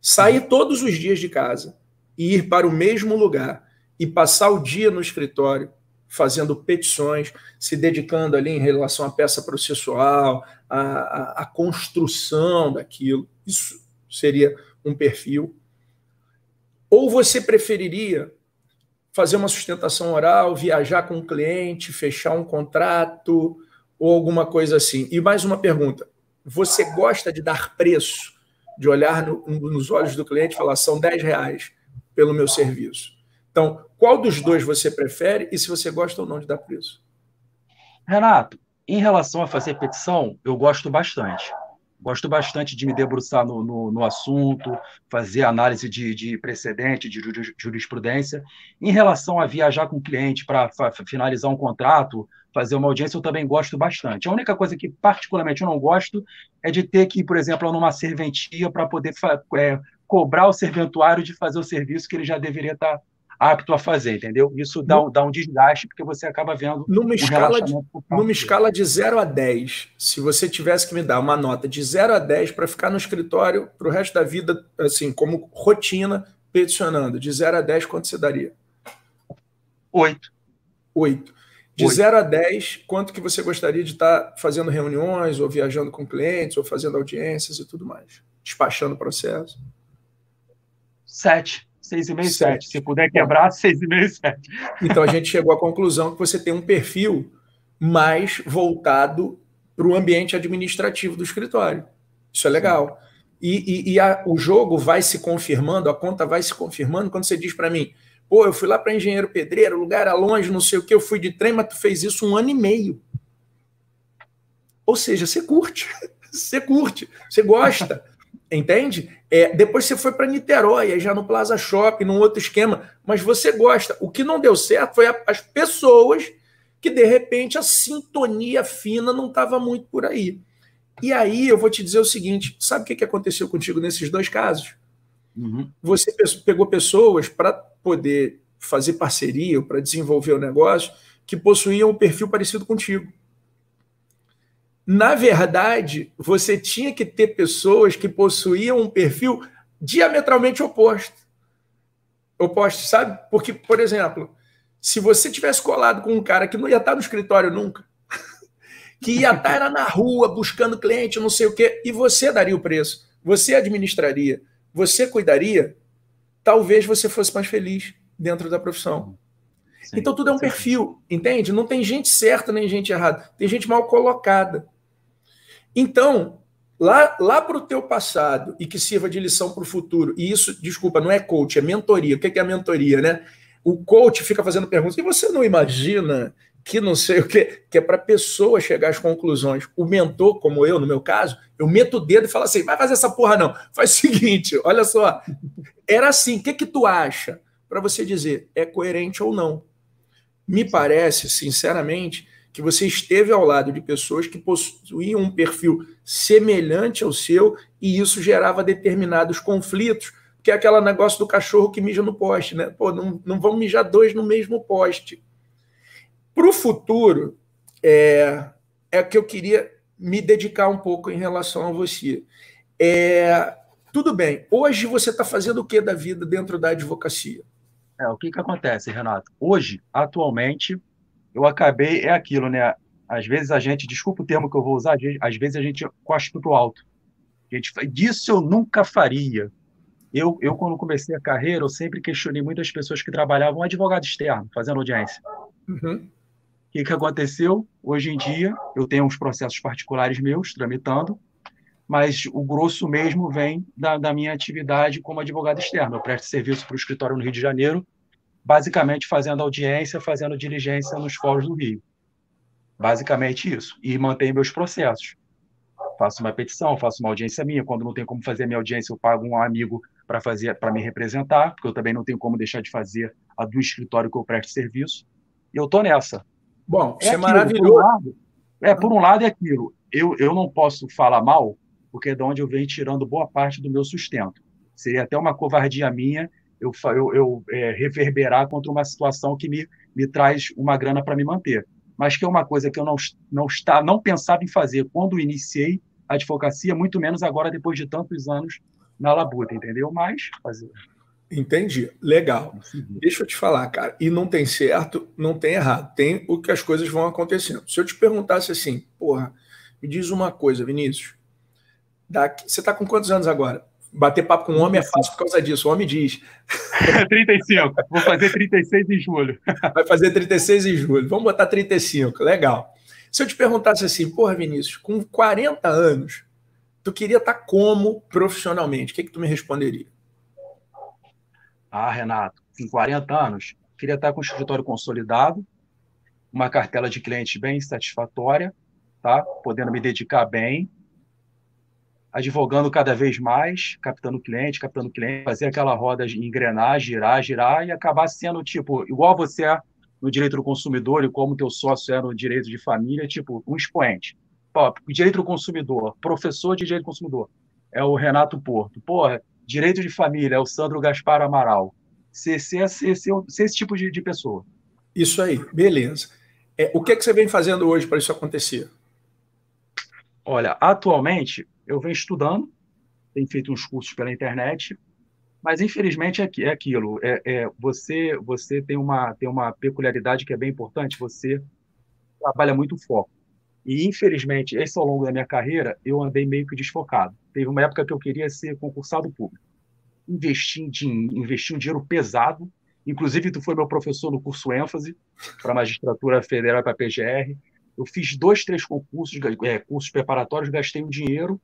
sair todos os dias de casa e ir para o mesmo lugar e passar o dia no escritório fazendo petições, se dedicando ali em relação à peça processual, a, a construção daquilo. Isso seria um perfil. Ou você preferiria fazer uma sustentação oral, viajar com o um cliente, fechar um contrato ou alguma coisa assim? E mais uma pergunta: você gosta de dar preço, de olhar no, nos olhos do cliente e falar, são 10 reais pelo meu serviço? Então, qual dos dois você prefere e se você gosta ou não de dar preço?
Renato, em relação a fazer petição, eu gosto bastante. Gosto bastante de me debruçar no, no, no assunto, fazer análise de, de precedente, de jurisprudência. Em relação a viajar com o cliente para finalizar um contrato, fazer uma audiência, eu também gosto bastante. A única coisa que, particularmente, eu não gosto é de ter que ir, por exemplo, numa serventia para poder é, cobrar o serventuário de fazer o serviço que ele já deveria estar tá apto a fazer, entendeu? Isso dá, dá
um desgaste, porque você acaba vendo. Numa, um escala, de, numa escala de 0 a 10, se você tivesse que me dar uma nota de 0 a 10 para ficar no escritório para o resto da vida, assim, como rotina, peticionando, de 0 a 10, quanto você daria? 8. 8. De 0 a 10, quanto que você gostaria de estar tá fazendo reuniões, ou viajando com clientes, ou fazendo audiências e tudo mais? Despachando o processo? 7 seis e sete Se puder quebrar, seis e sete Então a gente chegou à conclusão que você tem um perfil mais voltado para o ambiente administrativo do escritório. Isso é legal. E, e, e a, o jogo vai se confirmando, a conta vai se confirmando quando você diz para mim, pô, eu fui lá para engenheiro pedreiro, o lugar era longe, não sei o que, eu fui de trem, mas tu fez isso um ano e meio. Ou seja, você curte, você curte, você gosta. Entende? É, depois você foi para Niterói, aí já no Plaza Shopping, num outro esquema, mas você gosta. O que não deu certo foi a, as pessoas que, de repente, a sintonia fina não estava muito por aí. E aí eu vou te dizer o seguinte: sabe o que, que aconteceu contigo nesses dois casos? Uhum. Você pegou pessoas para poder fazer parceria, ou para desenvolver o negócio, que possuíam um perfil parecido contigo. Na verdade, você tinha que ter pessoas que possuíam um perfil diametralmente oposto. Oposto, sabe? Porque, por exemplo, se você tivesse colado com um cara que não ia estar no escritório nunca, que ia estar era na rua buscando cliente, não sei o quê, e você daria o preço, você administraria, você cuidaria, talvez você fosse mais feliz dentro da profissão. Sim, então tudo é um sim. perfil, entende? Não tem gente certa nem gente errada, tem gente mal colocada. Então, lá, lá para o teu passado e que sirva de lição para o futuro, e isso, desculpa, não é coach, é mentoria. O que é, que é mentoria, né? O coach fica fazendo perguntas e você não imagina que não sei o que, que é para a pessoa chegar às conclusões. O mentor, como eu, no meu caso, eu meto o dedo e falo assim: vai fazer essa porra não. Faz o seguinte, olha só. Era assim, o que, que tu acha? Para você dizer, é coerente ou não. Me parece, sinceramente, que você esteve ao lado de pessoas que possuíam um perfil semelhante ao seu e isso gerava determinados conflitos, que é aquele negócio do cachorro que mija no poste, né? Pô, não, não vão mijar dois no mesmo poste. Para o futuro, é, é que eu queria me dedicar um pouco em relação a você. É, tudo bem, hoje você está fazendo o que da vida dentro da advocacia? É, o que, que acontece, Renato? Hoje,
atualmente, eu acabei, é aquilo, né? Às vezes a gente, desculpa o termo que eu vou usar, às vezes a gente cospe tudo alto. A gente, disso eu nunca faria. Eu, eu, quando comecei a carreira, eu sempre questionei muitas pessoas que trabalhavam advogado externo, fazendo audiência.
Uhum. O
que, que aconteceu? Hoje em dia, eu tenho uns processos particulares meus tramitando, mas o grosso mesmo vem da, da minha atividade como advogado externo. Eu presto serviço para o escritório no Rio de Janeiro basicamente fazendo audiência, fazendo diligência nos fóruns do Rio. Basicamente isso. E mantenho meus processos. Faço uma petição, faço uma audiência minha. Quando não tem como fazer a minha audiência, eu pago um amigo para fazer, para me representar, porque eu também não tenho como deixar de fazer a do escritório que eu presto serviço. E eu tô nessa. Bom, é, é maravilhoso. Por um lado, é, por um lado é aquilo. Eu, eu não posso falar mal, porque é de onde eu venho tirando boa parte do meu sustento. Seria até uma covardia minha eu, eu, eu é, reverberar contra uma situação que me, me traz uma grana para me manter. Mas que é uma coisa que eu não, não, está, não pensava em fazer quando iniciei a advocacia, muito menos agora, depois de tantos anos na labuta, entendeu? Mas
fazer. Entendi. Legal. Deixa eu te falar, cara. E não tem certo, não tem errado. Tem o que as coisas vão acontecendo. Se eu te perguntasse assim, porra, me diz uma coisa, Vinícius. Daqui, você está com quantos anos agora? Bater papo com um homem é fácil por causa disso. O homem diz. 35. Vou fazer 36 em julho. Vai fazer 36 em julho. Vamos botar 35. Legal. Se eu te perguntasse assim, porra, Vinícius, com 40 anos, tu queria estar tá como profissionalmente? O que, é que tu me responderia? Ah, Renato, com 40 anos, queria estar tá com o escritório consolidado,
uma cartela de clientes bem satisfatória, tá? Podendo me dedicar bem, advogando cada vez mais, captando cliente, captando cliente, fazer aquela roda de engrenar, girar, girar e acabar sendo tipo igual você é no direito do consumidor e como teu sócio é no direito de família, tipo um expoente. Pô, direito do consumidor, professor de direito do consumidor é o Renato Porto. Porra, direito de família é o Sandro Gaspar Amaral. Ser, ser, ser, ser esse tipo de, de, pessoa. Isso aí, beleza. É, o que, é que você vem fazendo hoje para isso acontecer? Olha, atualmente eu venho estudando, tenho feito uns cursos pela internet, mas infelizmente é, é aquilo. É, é, você você tem uma, tem uma peculiaridade que é bem importante, você trabalha muito foco. E infelizmente, esse ao longo da minha carreira, eu andei meio que desfocado. Teve uma época que eu queria ser concursado público. Investi, em, investi um dinheiro pesado, inclusive tu foi meu professor no curso ênfase para magistratura federal para PGR. Eu fiz dois, três concursos, é, cursos preparatórios, gastei um dinheiro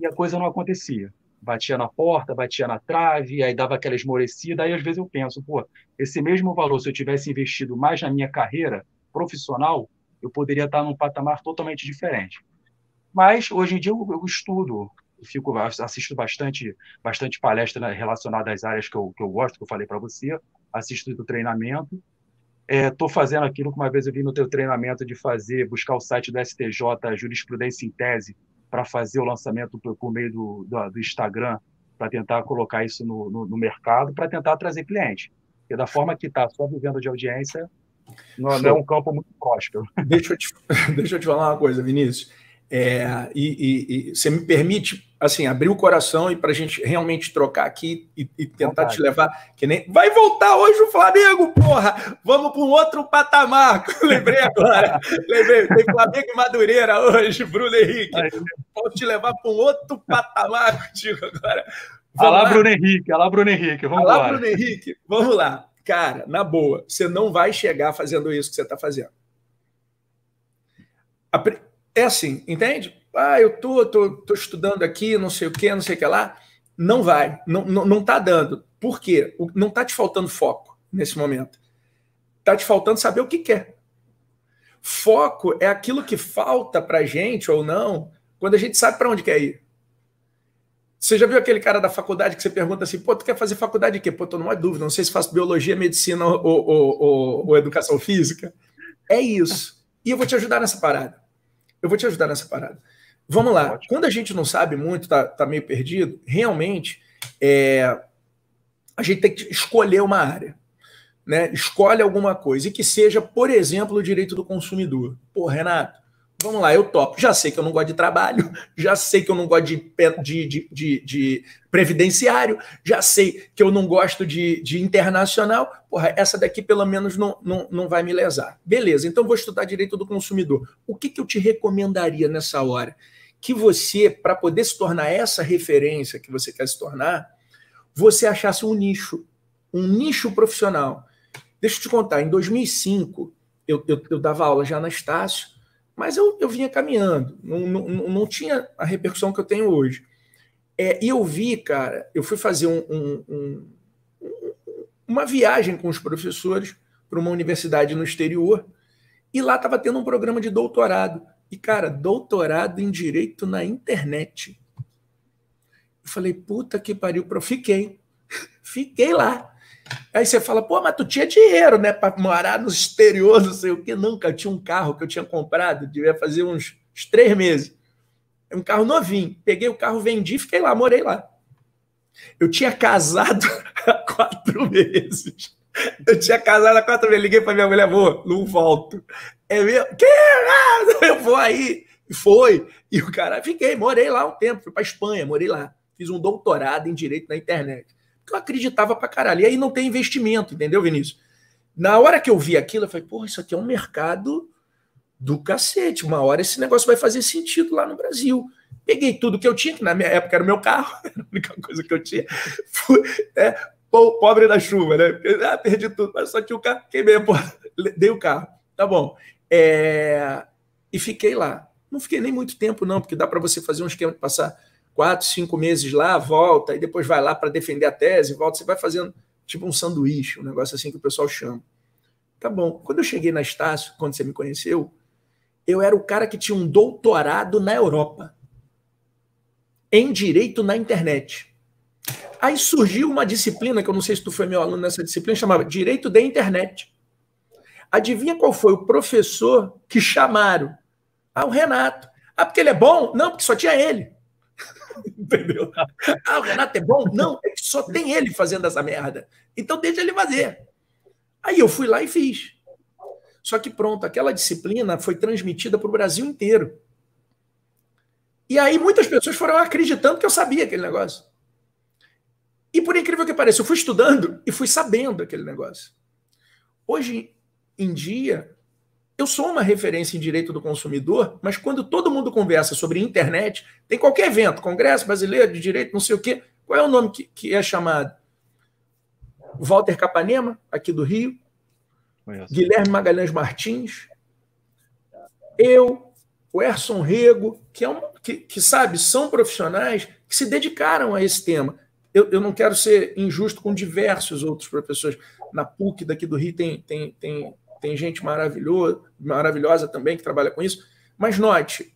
e a coisa não acontecia. Batia na porta, batia na trave, aí dava aquela esmorecida. Aí às vezes eu penso, pô, esse mesmo valor, se eu tivesse investido mais na minha carreira profissional, eu poderia estar num patamar totalmente diferente. Mas hoje em dia eu, eu estudo, eu fico assisto bastante bastante palestra relacionada às áreas que eu, que eu gosto que eu falei para você assisto do treinamento estou é, fazendo aquilo que uma vez eu vi no teu treinamento de fazer buscar o site do STJ jurisprudência em tese para fazer o lançamento por, meio do, do, do Instagram, para tentar colocar isso no, no, no mercado, para tentar trazer cliente. Porque da forma que está, só vivendo de audiência,
não, é, não, é um campo muito próspero. Deixa deixa eu te falar uma coisa, Vinícius. É, e, e, e, você me permite, assim, abrir o coração e para a gente realmente trocar aqui e, e tentar te levar, que nem. Vai voltar hoje o Flamengo, porra! Vamos para um outro patamar. Lembrei agora. Lembrei, tem Flamengo e Madureira hoje, Bruno Henrique. Vou te levar para um outro patamar contigo agora.
Vamos lá. Bruno Henrique,
alá, Bruno Henrique, vamos lá. Bruno Henrique, vamos lá. Cara, na boa, você não vai chegar fazendo isso que você está fazendo. A pre é assim, entende? Ah, eu tô, tô, tô estudando aqui, não sei o que, não sei o que lá. Não vai, não, não, não tá dando. Por quê? Não tá te faltando foco nesse momento. Tá te faltando saber o que quer. Foco é aquilo que falta pra gente ou não, quando a gente sabe para onde quer ir. Você já viu aquele cara da faculdade que você pergunta assim, pô, tu quer fazer faculdade de quê? Pô, tô numa dúvida, não sei se faço biologia, medicina ou, ou, ou, ou educação física. É isso. E eu vou te ajudar nessa parada eu vou te ajudar nessa parada. Vamos lá. Ótimo. Quando a gente não sabe muito, tá, tá meio perdido, realmente é, a gente tem que escolher uma área. Né? Escolhe alguma coisa. E que seja, por exemplo, o direito do consumidor. Pô, Renato, Vamos lá, eu topo. Já sei que eu não gosto de trabalho, já sei que eu não gosto de, de, de, de, de previdenciário, já sei que eu não gosto de, de internacional. Porra, essa daqui pelo menos não, não, não vai me lesar. Beleza, então vou estudar direito do consumidor. O que, que eu te recomendaria nessa hora? Que você, para poder se tornar essa referência que você quer se tornar, você achasse um nicho, um nicho profissional. Deixa eu te contar, em 2005, eu, eu, eu dava aula já na Estácio mas eu, eu vinha caminhando, não, não, não tinha a repercussão que eu tenho hoje. É, e eu vi, cara, eu fui fazer um, um, um, uma viagem com os professores para uma universidade no exterior, e lá estava tendo um programa de doutorado. E, cara, doutorado em direito na internet. Eu falei, puta que pariu, eu fiquei. Fiquei lá. Aí você fala, pô, mas tu tinha dinheiro, né, para morar no exterior, não sei o que. Nunca, eu tinha um carro que eu tinha comprado, devia fazer uns, uns três meses. É um carro novinho. Peguei o carro, vendi, fiquei lá, morei lá. Eu tinha casado há quatro meses. Eu tinha casado há quatro meses. Liguei para minha mulher, amor, não volto. É meu, que? Ah, eu vou aí. Foi. E o cara, fiquei, morei lá um tempo, fui para Espanha, morei lá. Fiz um doutorado em direito na internet eu acreditava pra caralho. E aí não tem investimento, entendeu, Vinícius? Na hora que eu vi aquilo, eu falei, porra, isso aqui é um mercado do cacete. Uma hora esse negócio vai fazer sentido lá no Brasil. Peguei tudo que eu tinha, que na minha época era o meu carro, era a única coisa que eu tinha. Fui, é, pobre da chuva, né? Ah, perdi tudo, mas só tinha o carro, queimei, pô, dei o carro. Tá bom. É, e fiquei lá. Não fiquei nem muito tempo, não, porque dá para você fazer um esquema de passar quatro, cinco meses lá, volta, e depois vai lá para defender a tese, volta, você vai fazendo tipo um sanduíche, um negócio assim que o pessoal chama. Tá bom. Quando eu cheguei na Estácio, quando você me conheceu, eu era o cara que tinha um doutorado na Europa em direito na internet. Aí surgiu uma disciplina, que eu não sei se tu foi meu aluno nessa disciplina, chamava Direito da Internet. Adivinha qual foi o professor que chamaram? Ah, o Renato. Ah, porque ele é bom? Não, porque só tinha ele. Entendeu? Ah, o Renato é bom? Não, é só tem ele fazendo essa merda. Então deixa ele fazer. Aí eu fui lá e fiz. Só que pronto, aquela disciplina foi transmitida para o Brasil inteiro. E aí muitas pessoas foram acreditando que eu sabia aquele negócio. E por incrível que pareça, eu fui estudando e fui sabendo aquele negócio. Hoje em dia, eu sou uma referência em direito do consumidor, mas quando todo mundo conversa sobre internet, tem qualquer evento, Congresso Brasileiro de Direito, não sei o quê, qual é o nome que, que é chamado? Walter Capanema, aqui do Rio, Conheço. Guilherme Magalhães Martins, eu, o Erson Rego, que, é que, que sabe, são profissionais que se dedicaram a esse tema. Eu, eu, não quero ser injusto com diversos outros professores. Na PUC daqui do Rio tem, tem, tem tem gente maravilhosa também que trabalha com isso. Mas note,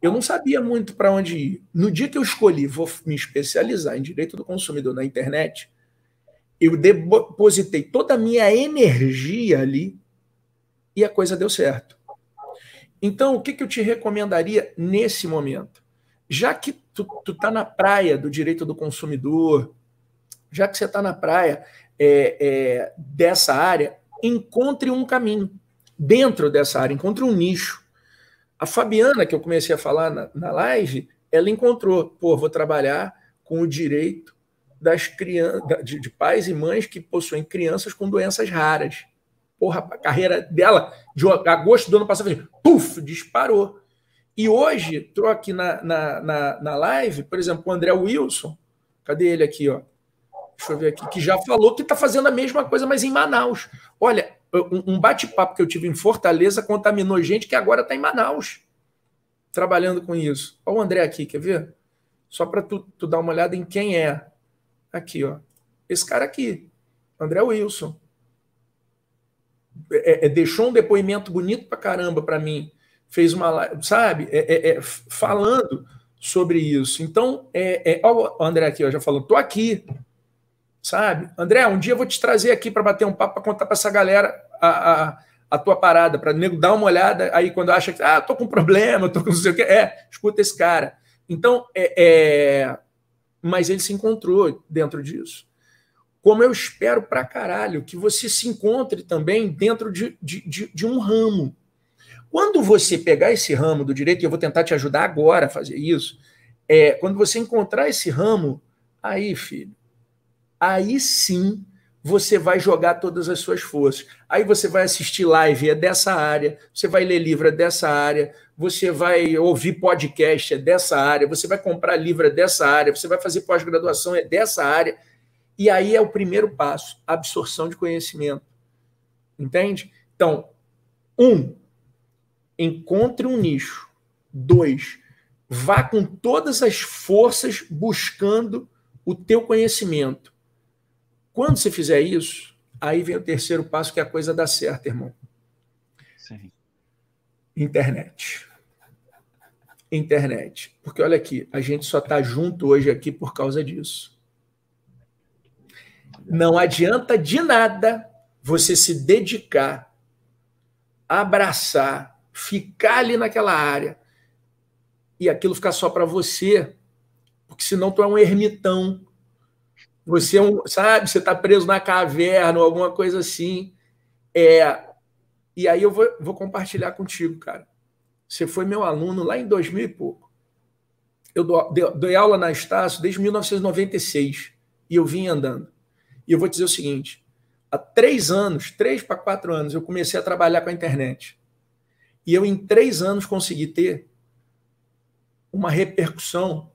eu não sabia muito para onde ir. No dia que eu escolhi, vou me especializar em direito do consumidor na internet, eu depositei toda a minha energia ali e a coisa deu certo. Então, o que, que eu te recomendaria nesse momento? Já que tu, tu tá na praia do direito do consumidor, já que você está na praia é, é, dessa área, encontre um caminho dentro dessa área, encontre um nicho. A Fabiana, que eu comecei a falar na, na live, ela encontrou, pô, vou trabalhar com o direito das crianças, de, de, pais e mães que possuem crianças com doenças raras. Porra, a carreira dela, de agosto do ano passado, puf, disparou. E hoje, estou aqui na, na, na, na live, por exemplo, o André Wilson, cadê ele aqui, ó? deixa eu ver aqui, que já falou que está fazendo a mesma coisa, mas em Manaus. Olha, um bate-papo que eu tive em Fortaleza contaminou gente que agora está em Manaus, trabalhando com isso. Olha o André aqui, quer ver? Só para tu, tu dar uma olhada em quem é. Aqui, ó. Esse cara aqui, André Wilson. É, é, é deixou um depoimento bonito pra caramba para mim. Fez uma live, sabe? É, é, é falando sobre isso. Então, é, ó, André aqui, ó, já falou, tô aqui, sabe? André, um dia eu vou te trazer aqui para bater um papo, para contar para essa galera a, a, a tua parada, para nego dar uma olhada aí quando acha que, ah, tô com problema, tô com não sei o quê. É, escuta esse cara. Então, é, é... mas ele se encontrou dentro disso. Como eu espero para caralho que você se encontre também dentro de, de, de, de um ramo. Quando você pegar esse ramo do direito, e eu vou tentar te ajudar agora a fazer isso, é, quando você encontrar esse ramo, aí, filho, aí sim você vai jogar todas as suas forças. Aí você vai assistir live, é dessa área, você vai ler livro, é dessa área, você vai ouvir podcast, é dessa área, você vai comprar livro, é dessa área, você vai fazer pós-graduação, é dessa área. E aí é o primeiro passo, absorção de conhecimento. Entende? Então, um, encontre um nicho. Dois, vá com todas as forças buscando o teu conhecimento quando você fizer isso, aí vem o terceiro passo, que é a coisa dá certo, irmão. Sim. Internet. Internet. Porque olha aqui, a gente só está junto hoje aqui por causa disso. Não adianta de nada você se dedicar, abraçar, ficar ali naquela área e aquilo ficar só para você, porque senão tu é um ermitão, você é um, sabe, você está preso na caverna ou alguma coisa assim. É, e aí eu vou, vou compartilhar contigo, cara. Você foi meu aluno lá em 2000 e pouco. Eu dou, dei aula na Estácio desde 1996 e eu vim andando. E eu vou dizer o seguinte: há três anos, três para quatro anos, eu comecei a trabalhar com a internet. E eu, em três anos, consegui ter uma repercussão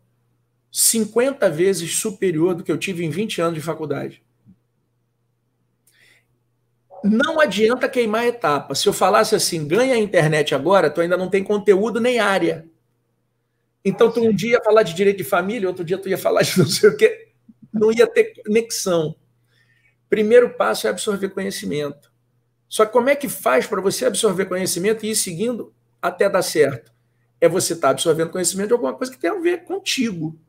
50 vezes superior do que eu tive em 20 anos de faculdade. Não adianta queimar etapa. Se eu falasse assim, ganha a internet agora, tu ainda não tem conteúdo nem área. Então, tu um dia ia falar de direito de família, outro dia tu ia falar de não sei o quê. Não ia ter conexão. Primeiro passo é absorver conhecimento. Só que como é que faz para você absorver conhecimento e ir seguindo até dar certo? É você estar tá absorvendo conhecimento de alguma coisa que tem a ver contigo.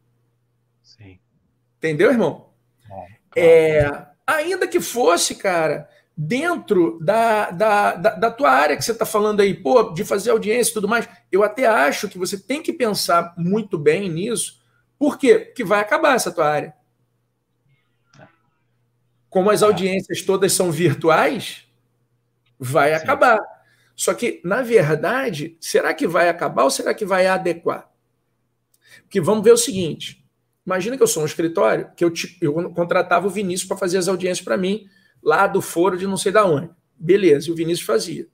Entendeu, irmão? É, claro. É, ainda que fosse, cara, dentro da, da, da, da, tua área que você está falando aí, pô, de fazer audiência e tudo mais, eu até acho que você tem que pensar muito bem nisso, por quê? Porque vai acabar essa tua área. Como as é. audiências todas são virtuais, vai Sim. acabar. Só que, na verdade, será que vai acabar ou será que vai adequar? Porque vamos ver o seguinte: Imagina que eu sou um escritório, que eu, te, eu contratava o Vinícius para fazer as audiências para mim, lá do foro de não sei da onde. Beleza, e o Vinícius fazia.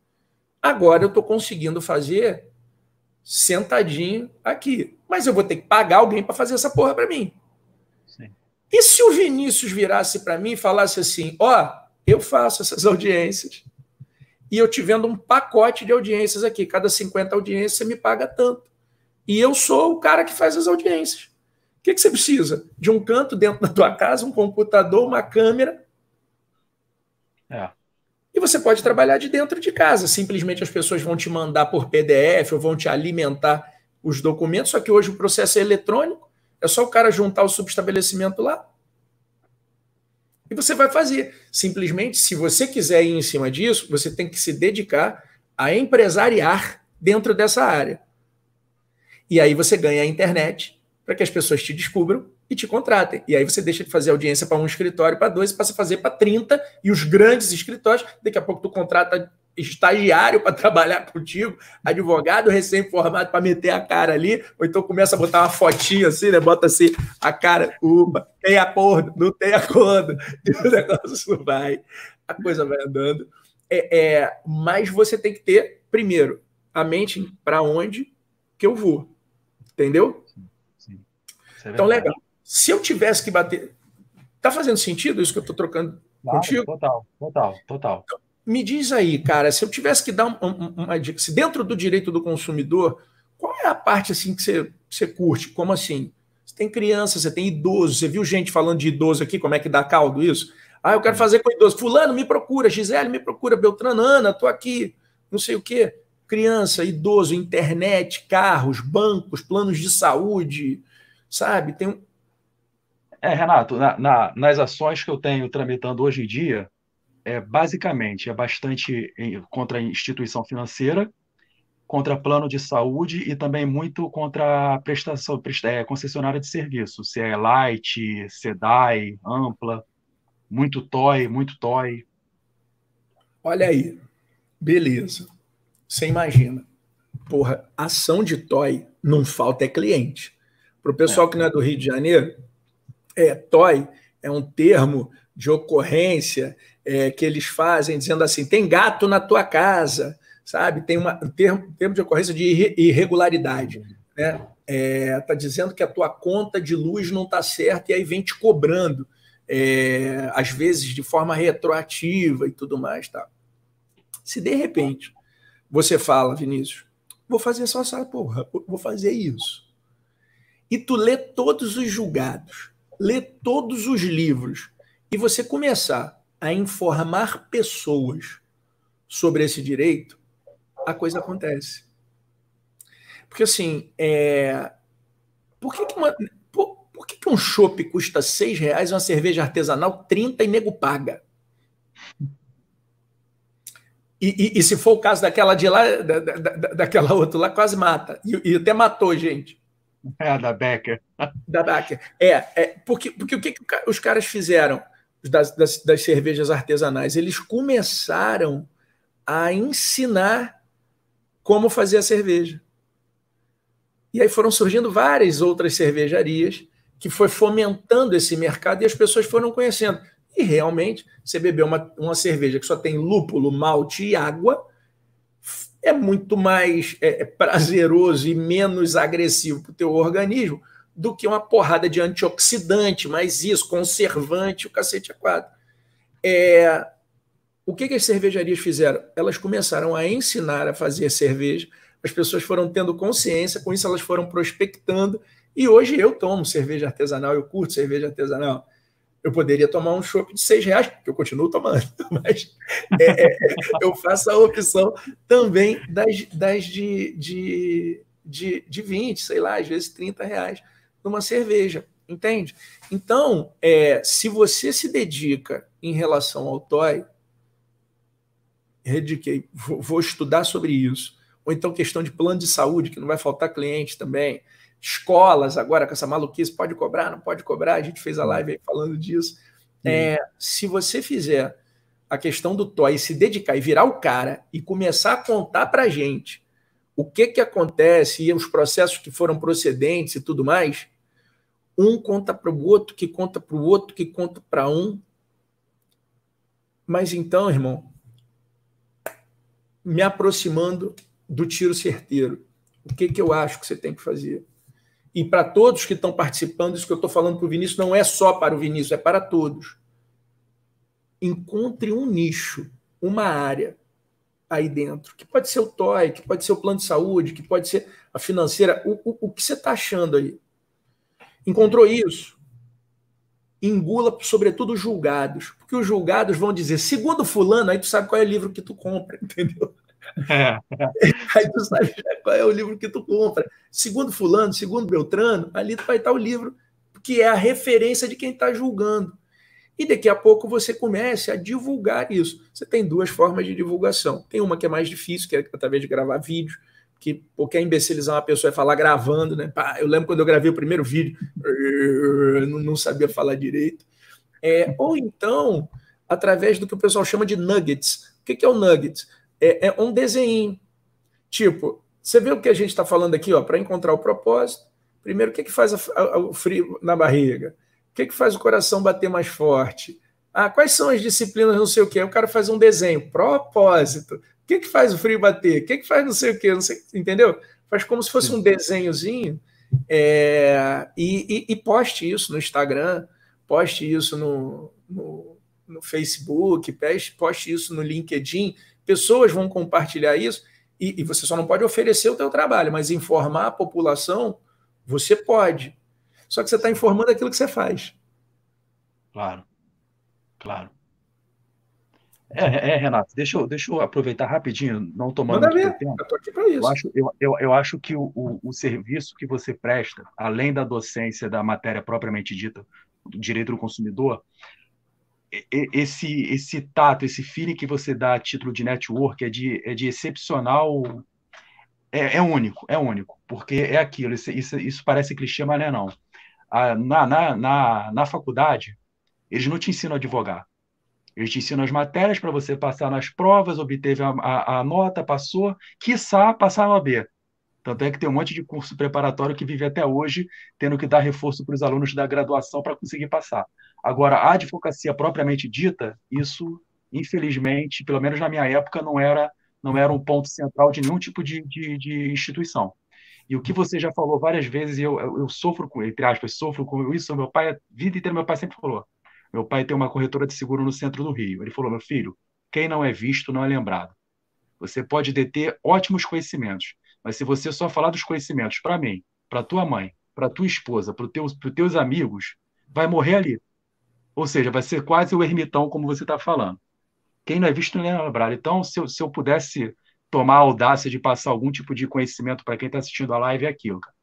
Agora eu estou conseguindo fazer sentadinho aqui. Mas eu vou ter que pagar alguém para fazer essa porra para mim. Sim. E se o Vinícius virasse para mim e falasse assim: ó, oh, eu faço essas audiências e eu te vendo um pacote de audiências aqui, cada 50 audiências você me paga tanto. E eu sou o cara que faz as audiências. O que, que você precisa? De um canto dentro da tua casa, um computador, uma câmera. É. E você pode trabalhar de dentro de casa. Simplesmente as pessoas vão te mandar por PDF ou vão te alimentar os documentos. Só que hoje o processo é eletrônico. É só o cara juntar o subestabelecimento lá. E você vai fazer. Simplesmente, se você quiser ir em cima disso, você tem que se dedicar a empresariar dentro dessa área. E aí você ganha a internet, para que as pessoas te descubram e te contratem. E aí você deixa de fazer audiência para um escritório, para dois, passa a fazer para 30, e os grandes escritórios, daqui a pouco tu contrata estagiário para trabalhar contigo, advogado recém-formado para meter a cara ali, ou então começa a botar uma fotinha assim, né? Bota assim a cara, uba, tem acordo, não tem acordo, e o negócio vai, a coisa vai andando. É, é, mas você tem que ter, primeiro, a mente para onde que eu vou, entendeu? É então, legal. Se eu tivesse que bater. Tá fazendo sentido isso que eu estou trocando claro, contigo? Total, total, total. Então, me diz aí, cara, se eu tivesse que dar uma dica, se dentro do direito do consumidor, qual é a parte assim que você, você curte? Como assim? Você tem criança, você tem idoso, você viu gente falando de idoso aqui, como é que dá caldo isso? Ah, eu quero fazer com idoso. Fulano, me procura, Gisele, me procura, Beltrana, Ana, tô aqui, não sei o quê. Criança, idoso, internet, carros, bancos, planos de saúde, sabe? Tem um... É, Renato, na, na, nas ações
que eu tenho tramitando hoje em dia, é basicamente é bastante em, contra instituição financeira, contra plano de saúde e também muito contra prestação, é, concessionária de serviço, se é Light, Sedai, Ampla,
muito TOI, muito TOI. Olha aí, beleza. Você imagina. Porra, ação de TOI não falta é cliente. Para o pessoal é. que não é do Rio de Janeiro, é, toi é um termo de ocorrência é, que eles fazem dizendo assim: tem gato na tua casa, sabe? Tem uma, um, termo, termo de ocorrência de irregularidade. Né? Está é, dizendo que a tua conta de luz não está certa e aí vem te cobrando, é, às vezes de forma retroativa e tudo mais. Tá? Se de repente você fala, Vinícius, vou fazer só essa porra, vou fazer isso e tu lê todos os julgados, lê todos os livros e você começar a informar pessoas sobre esse direito, a coisa acontece. Porque assim, é... por, que, que, uma... por, por que, que um chopp custa seis reais e uma cerveja artesanal 30 e nego paga? E, e, e, se for o caso daquela de lá, da, da, daquela outra lá, quase mata. E, e até matou, gente. É, da Becker. Da Becker. É, é porque, porque o que, que os caras fizeram das, das, das cervejas artesanais? Eles começaram a ensinar como fazer a cerveja. E aí foram surgindo várias outras cervejarias que foi fomentando esse mercado e as pessoas foram conhecendo. E realmente, você beber uma, uma cerveja que só tem lúpulo, malte e água, é muito mais é, é, prazeroso e menos agressivo para o teu organismo do que uma porrada de antioxidante, mais isso, conservante, o cacete é quatro. É, o que, que as cervejarias fizeram? Elas começaram a ensinar a fazer cerveja, as pessoas foram tendo consciência, com isso elas foram prospectando, e hoje eu tomo cerveja artesanal, eu curto cerveja artesanal eu poderia tomar um chopp de seis reais, que eu continuo tomando, mas é, é, eu faço a opção também das, das de, de, de, de 20, sei lá, às vezes 30 reais numa cerveja, entende? Então, é, se você se dedica em relação ao toy, dediquei, vou, vou estudar sobre isso, ou então questão de plano de saúde, que não vai faltar cliente também, escolas agora com essa maluquice, pode cobrar, não pode cobrar, a gente fez a uhum. live aí falando disso. É, se você fizer a questão do TOI, se dedicar e virar o cara e começar a contar para a gente o que, que acontece e os processos que foram procedentes e tudo mais, um conta para o outro, que conta para o outro, que conta para um. Mas então, irmão, me aproximando do tiro certeiro, o que, que eu acho que você tem que fazer? E para todos que estão participando, isso que eu estou falando para o Vinícius não é só para o Vinícius, é para todos. Encontre um nicho, uma área aí dentro, que pode ser o TOE, que pode ser o plano de saúde, que pode ser a financeira, o, o, o que você está achando aí. Encontrou isso? Engula, sobretudo, os julgados, porque os julgados vão dizer, segundo fulano, aí tu sabe qual é o livro que tu compra, entendeu? É. Aí tu sabe qual é o livro que tu compra. Segundo Fulano, segundo Beltrano, ali vai estar o livro que é a referência de quem está julgando. E daqui a pouco você começa a divulgar isso. Você tem duas formas de divulgação. Tem uma que é mais difícil, que é através de gravar vídeo, que qualquer é imbecilizar uma pessoa é falar gravando, né? eu lembro quando eu gravei o primeiro vídeo, não sabia falar direito. É, ou então, através do que o pessoal chama de nuggets. O que é o nuggets? é, é um desenho. Tipo, você vê o que a gente está falando aqui, ó, para encontrar o propósito. Primeiro, o que, que faz a, a, o frio na barriga? O que, que faz o coração bater mais forte? Ah, quais são as disciplinas, não sei o quê? O cara faz um desenho, propósito. O que, que faz o frio bater? O que, que faz não sei o quê? Não sei, entendeu? Faz como se fosse um desenhozinho é, e, e, e, poste isso no Instagram, poste isso no, no, no Facebook, poste isso no LinkedIn pessoas vão compartilhar isso e, e você só não pode oferecer o seu trabalho, mas informar a população você pode. Só que você está informando aquilo que você faz. Claro,
claro. É, é, é, Renato, deixa eu, deixa eu aproveitar rapidinho, não tomando Manda ver, tempo. Eu tô aqui isso. Eu acho, eu, eu, eu acho que o, o, o, serviço que você presta, além da docência da matéria propriamente dita, do direito do consumidor, esse esse tato, esse feeling que você dá a título de network é de, é de excepcional. É, é único, é único, porque é aquilo. Isso, isso, isso parece clichê, mas não é não. A, ah, na, na, na, na faculdade, eles não te ensinam a advogar. Eles te ensinam as matérias para você passar nas provas, obteve a, a, a, nota, passou, quiçá passar no AB. Tanto é que tem um monte de curso preparatório que vive até hoje tendo que dar reforço para os alunos da graduação para conseguir passar. Agora, a advocacia propriamente dita, isso, infelizmente, pelo menos na minha época, não era, não era um ponto central de nenhum tipo de, de, de instituição. E o que você já falou várias vezes, e eu, eu, sofro com, entre aspas, sofro com isso, meu pai, a vida inteira, meu pai sempre falou. Meu pai tem uma corretora de seguro no centro do Rio. Ele falou: meu filho, quem não é visto não é lembrado. Você pode deter ótimos conhecimentos, mas se você só falar dos conhecimentos para mim, para tua mãe, para tua esposa, para teus, os teus amigos, vai morrer ali. Ou seja, vai ser quase o ermitão, como você está falando. Quem não é visto não é lembrado. Então, se eu, se eu pudesse tomar a audácia de passar algum tipo de conhecimento para quem está assistindo a live, é aquilo. Cara.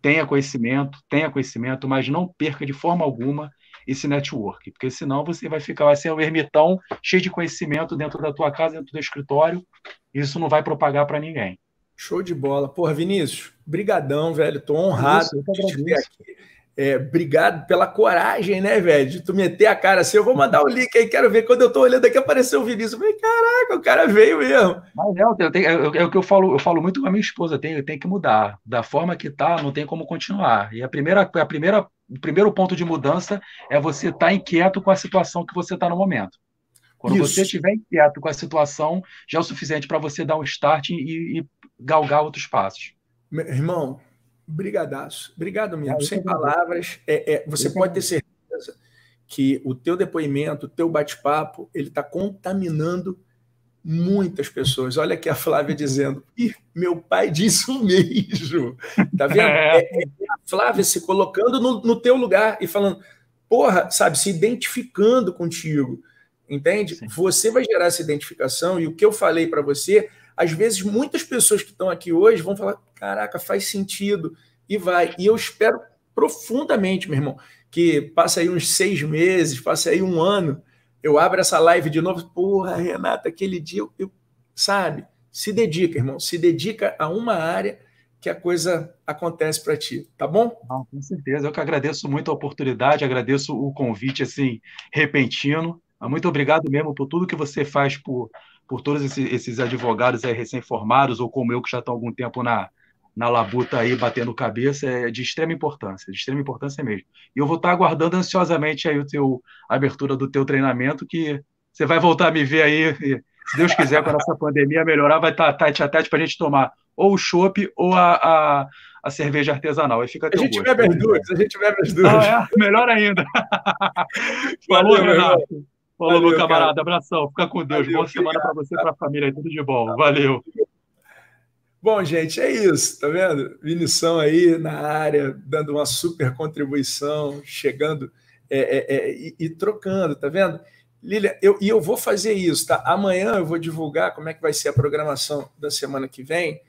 Tenha conhecimento, tenha conhecimento, mas não perca de forma alguma esse network, porque senão você vai ficar vai ser um ermitão cheio de conhecimento dentro da tua casa, dentro do escritório, isso não vai
propagar para ninguém. Show de bola. Porra, Vinícius, brigadão, velho. Tô honrado Isso, de te ver aqui. É, obrigado pela coragem, né, velho? De tu meter a cara assim. Eu vou mandar o link aí, quero ver. Quando eu tô olhando aqui, apareceu o Vinícius. Eu falei, caraca, o cara veio mesmo.
Mas é, eu tenho, é, o que eu falo, eu falo muito com a minha esposa, tem, tem que mudar. Da forma que tá, não tem como continuar. E a primeira, a primeira, o primeiro ponto de mudança é você estar tá inquieto com a situação que você está no momento. Quando Isso. você estiver inquieto com a situação, já é o suficiente para você dar um start e, e galgar outros passos.
Meu irmão, Brigadaço. Obrigado amigo. Sem palavras. É, é, você eu pode ter certeza que o teu depoimento, o teu bate-papo, ele está contaminando muitas pessoas. Olha aqui a Flávia dizendo: meu pai disse o mesmo. Tá vendo? É. É, é, é a Flávia se colocando no, no, teu lugar e falando, porra, sabe, se identificando contigo. Entende? Sim. Você vai gerar essa identificação e o que eu falei para você às vezes muitas pessoas que estão aqui hoje vão falar: caraca, faz sentido, e vai. E eu espero profundamente, meu irmão, que passe aí uns seis meses, passe aí um ano, eu abro essa live de novo, porra, Renata, aquele dia, eu, eu, sabe? Se dedica, irmão, se dedica a uma área que a coisa acontece para ti, tá bom? Não, com certeza, eu que agradeço muito a oportunidade, agradeço o convite, assim,
repentino, muito obrigado mesmo por tudo que você faz por por todos esses, esses advogados recém-formados, ou como eu, que já estão há algum tempo na, na labuta aí, batendo cabeça, é de extrema importância, de extrema importância mesmo. E eu vou estar tá aguardando ansiosamente aí o teu, a abertura do teu treinamento, que você vai voltar a me ver aí, e, se Deus quiser, quando essa pandemia melhorar, vai estar tá, tá, tete para a gente tomar ou o chopp ou a, a, a, cerveja artesanal. Aí fica a gente gosto,
bebe as duas, a gente bebe as duas. Ah,
é? Melhor ainda. Falou, Renato. Falou, meu camarada. Cara. Abração. Fica com Deus. Valeu, Boa semana para você e para a família. Tudo de bom. Valeu.
Bom, gente, é isso, tá vendo? Vinição aí na área, dando uma super contribuição, chegando é, é, é, e, e, trocando, tá vendo? Lília, eu, e eu vou fazer isso, tá? Amanhã eu vou divulgar como é que vai ser a programação da semana que vem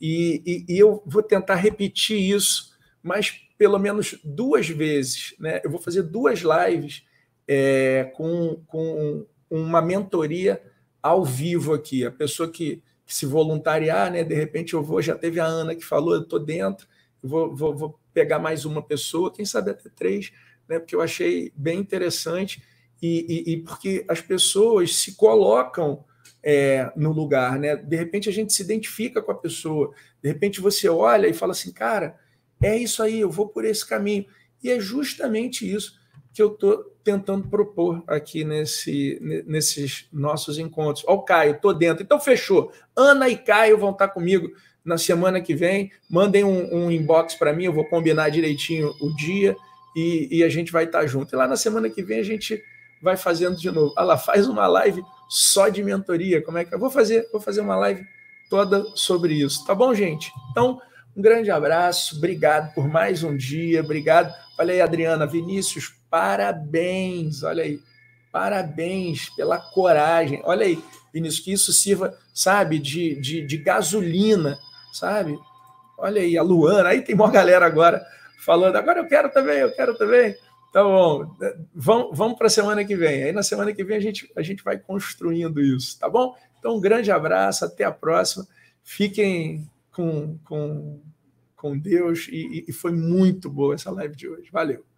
e, e, e eu vou tentar repetir isso, mas pelo menos duas vezes, né? Eu vou fazer duas lives é, com, com uma mentoria ao vivo aqui. A pessoa que, que, se voluntariar, né, de repente eu vou, já teve a Ana que falou, eu estou dentro, vou, vou, vou pegar mais uma pessoa, quem sabe até três, né, porque eu achei bem interessante e, e, e porque as pessoas se colocam. É, no lugar, né? De repente a gente se identifica com a pessoa, de repente você olha e fala assim, cara, é isso aí, eu vou por esse caminho. E é justamente isso que eu estou tentando propor aqui nesse, nesses nossos encontros. Olha, o Caio, estou dentro. Então, fechou. Ana e Caio vão estar comigo na semana que vem. Mandem um, um inbox para mim, eu vou combinar direitinho o dia e, e a gente vai estar junto. E lá na semana que vem a gente vai fazendo de novo. Ah lá faz uma live só de mentoria. Como é que eu vou fazer? Vou fazer uma live toda sobre isso. Tá bom, gente? Então, um grande abraço. Obrigado por mais um dia. Obrigado. Falei, Adriana, Vinícius, Parabéns, olha aí. Parabéns pela coragem. Olha aí, Vinícius, que isso sirva, sabe, de, de, de gasolina, sabe? Olha aí, a Luana, aí tem uma galera agora falando, agora eu quero também, eu quero também. Tá bom, né, vamos, vamos para a semana que vem. Aí na semana que vem a gente, a gente vai construindo isso, tá bom? Então, um grande abraço, até a próxima. Fiquem com, com, com Deus e, e foi muito boa essa live de hoje. Valeu.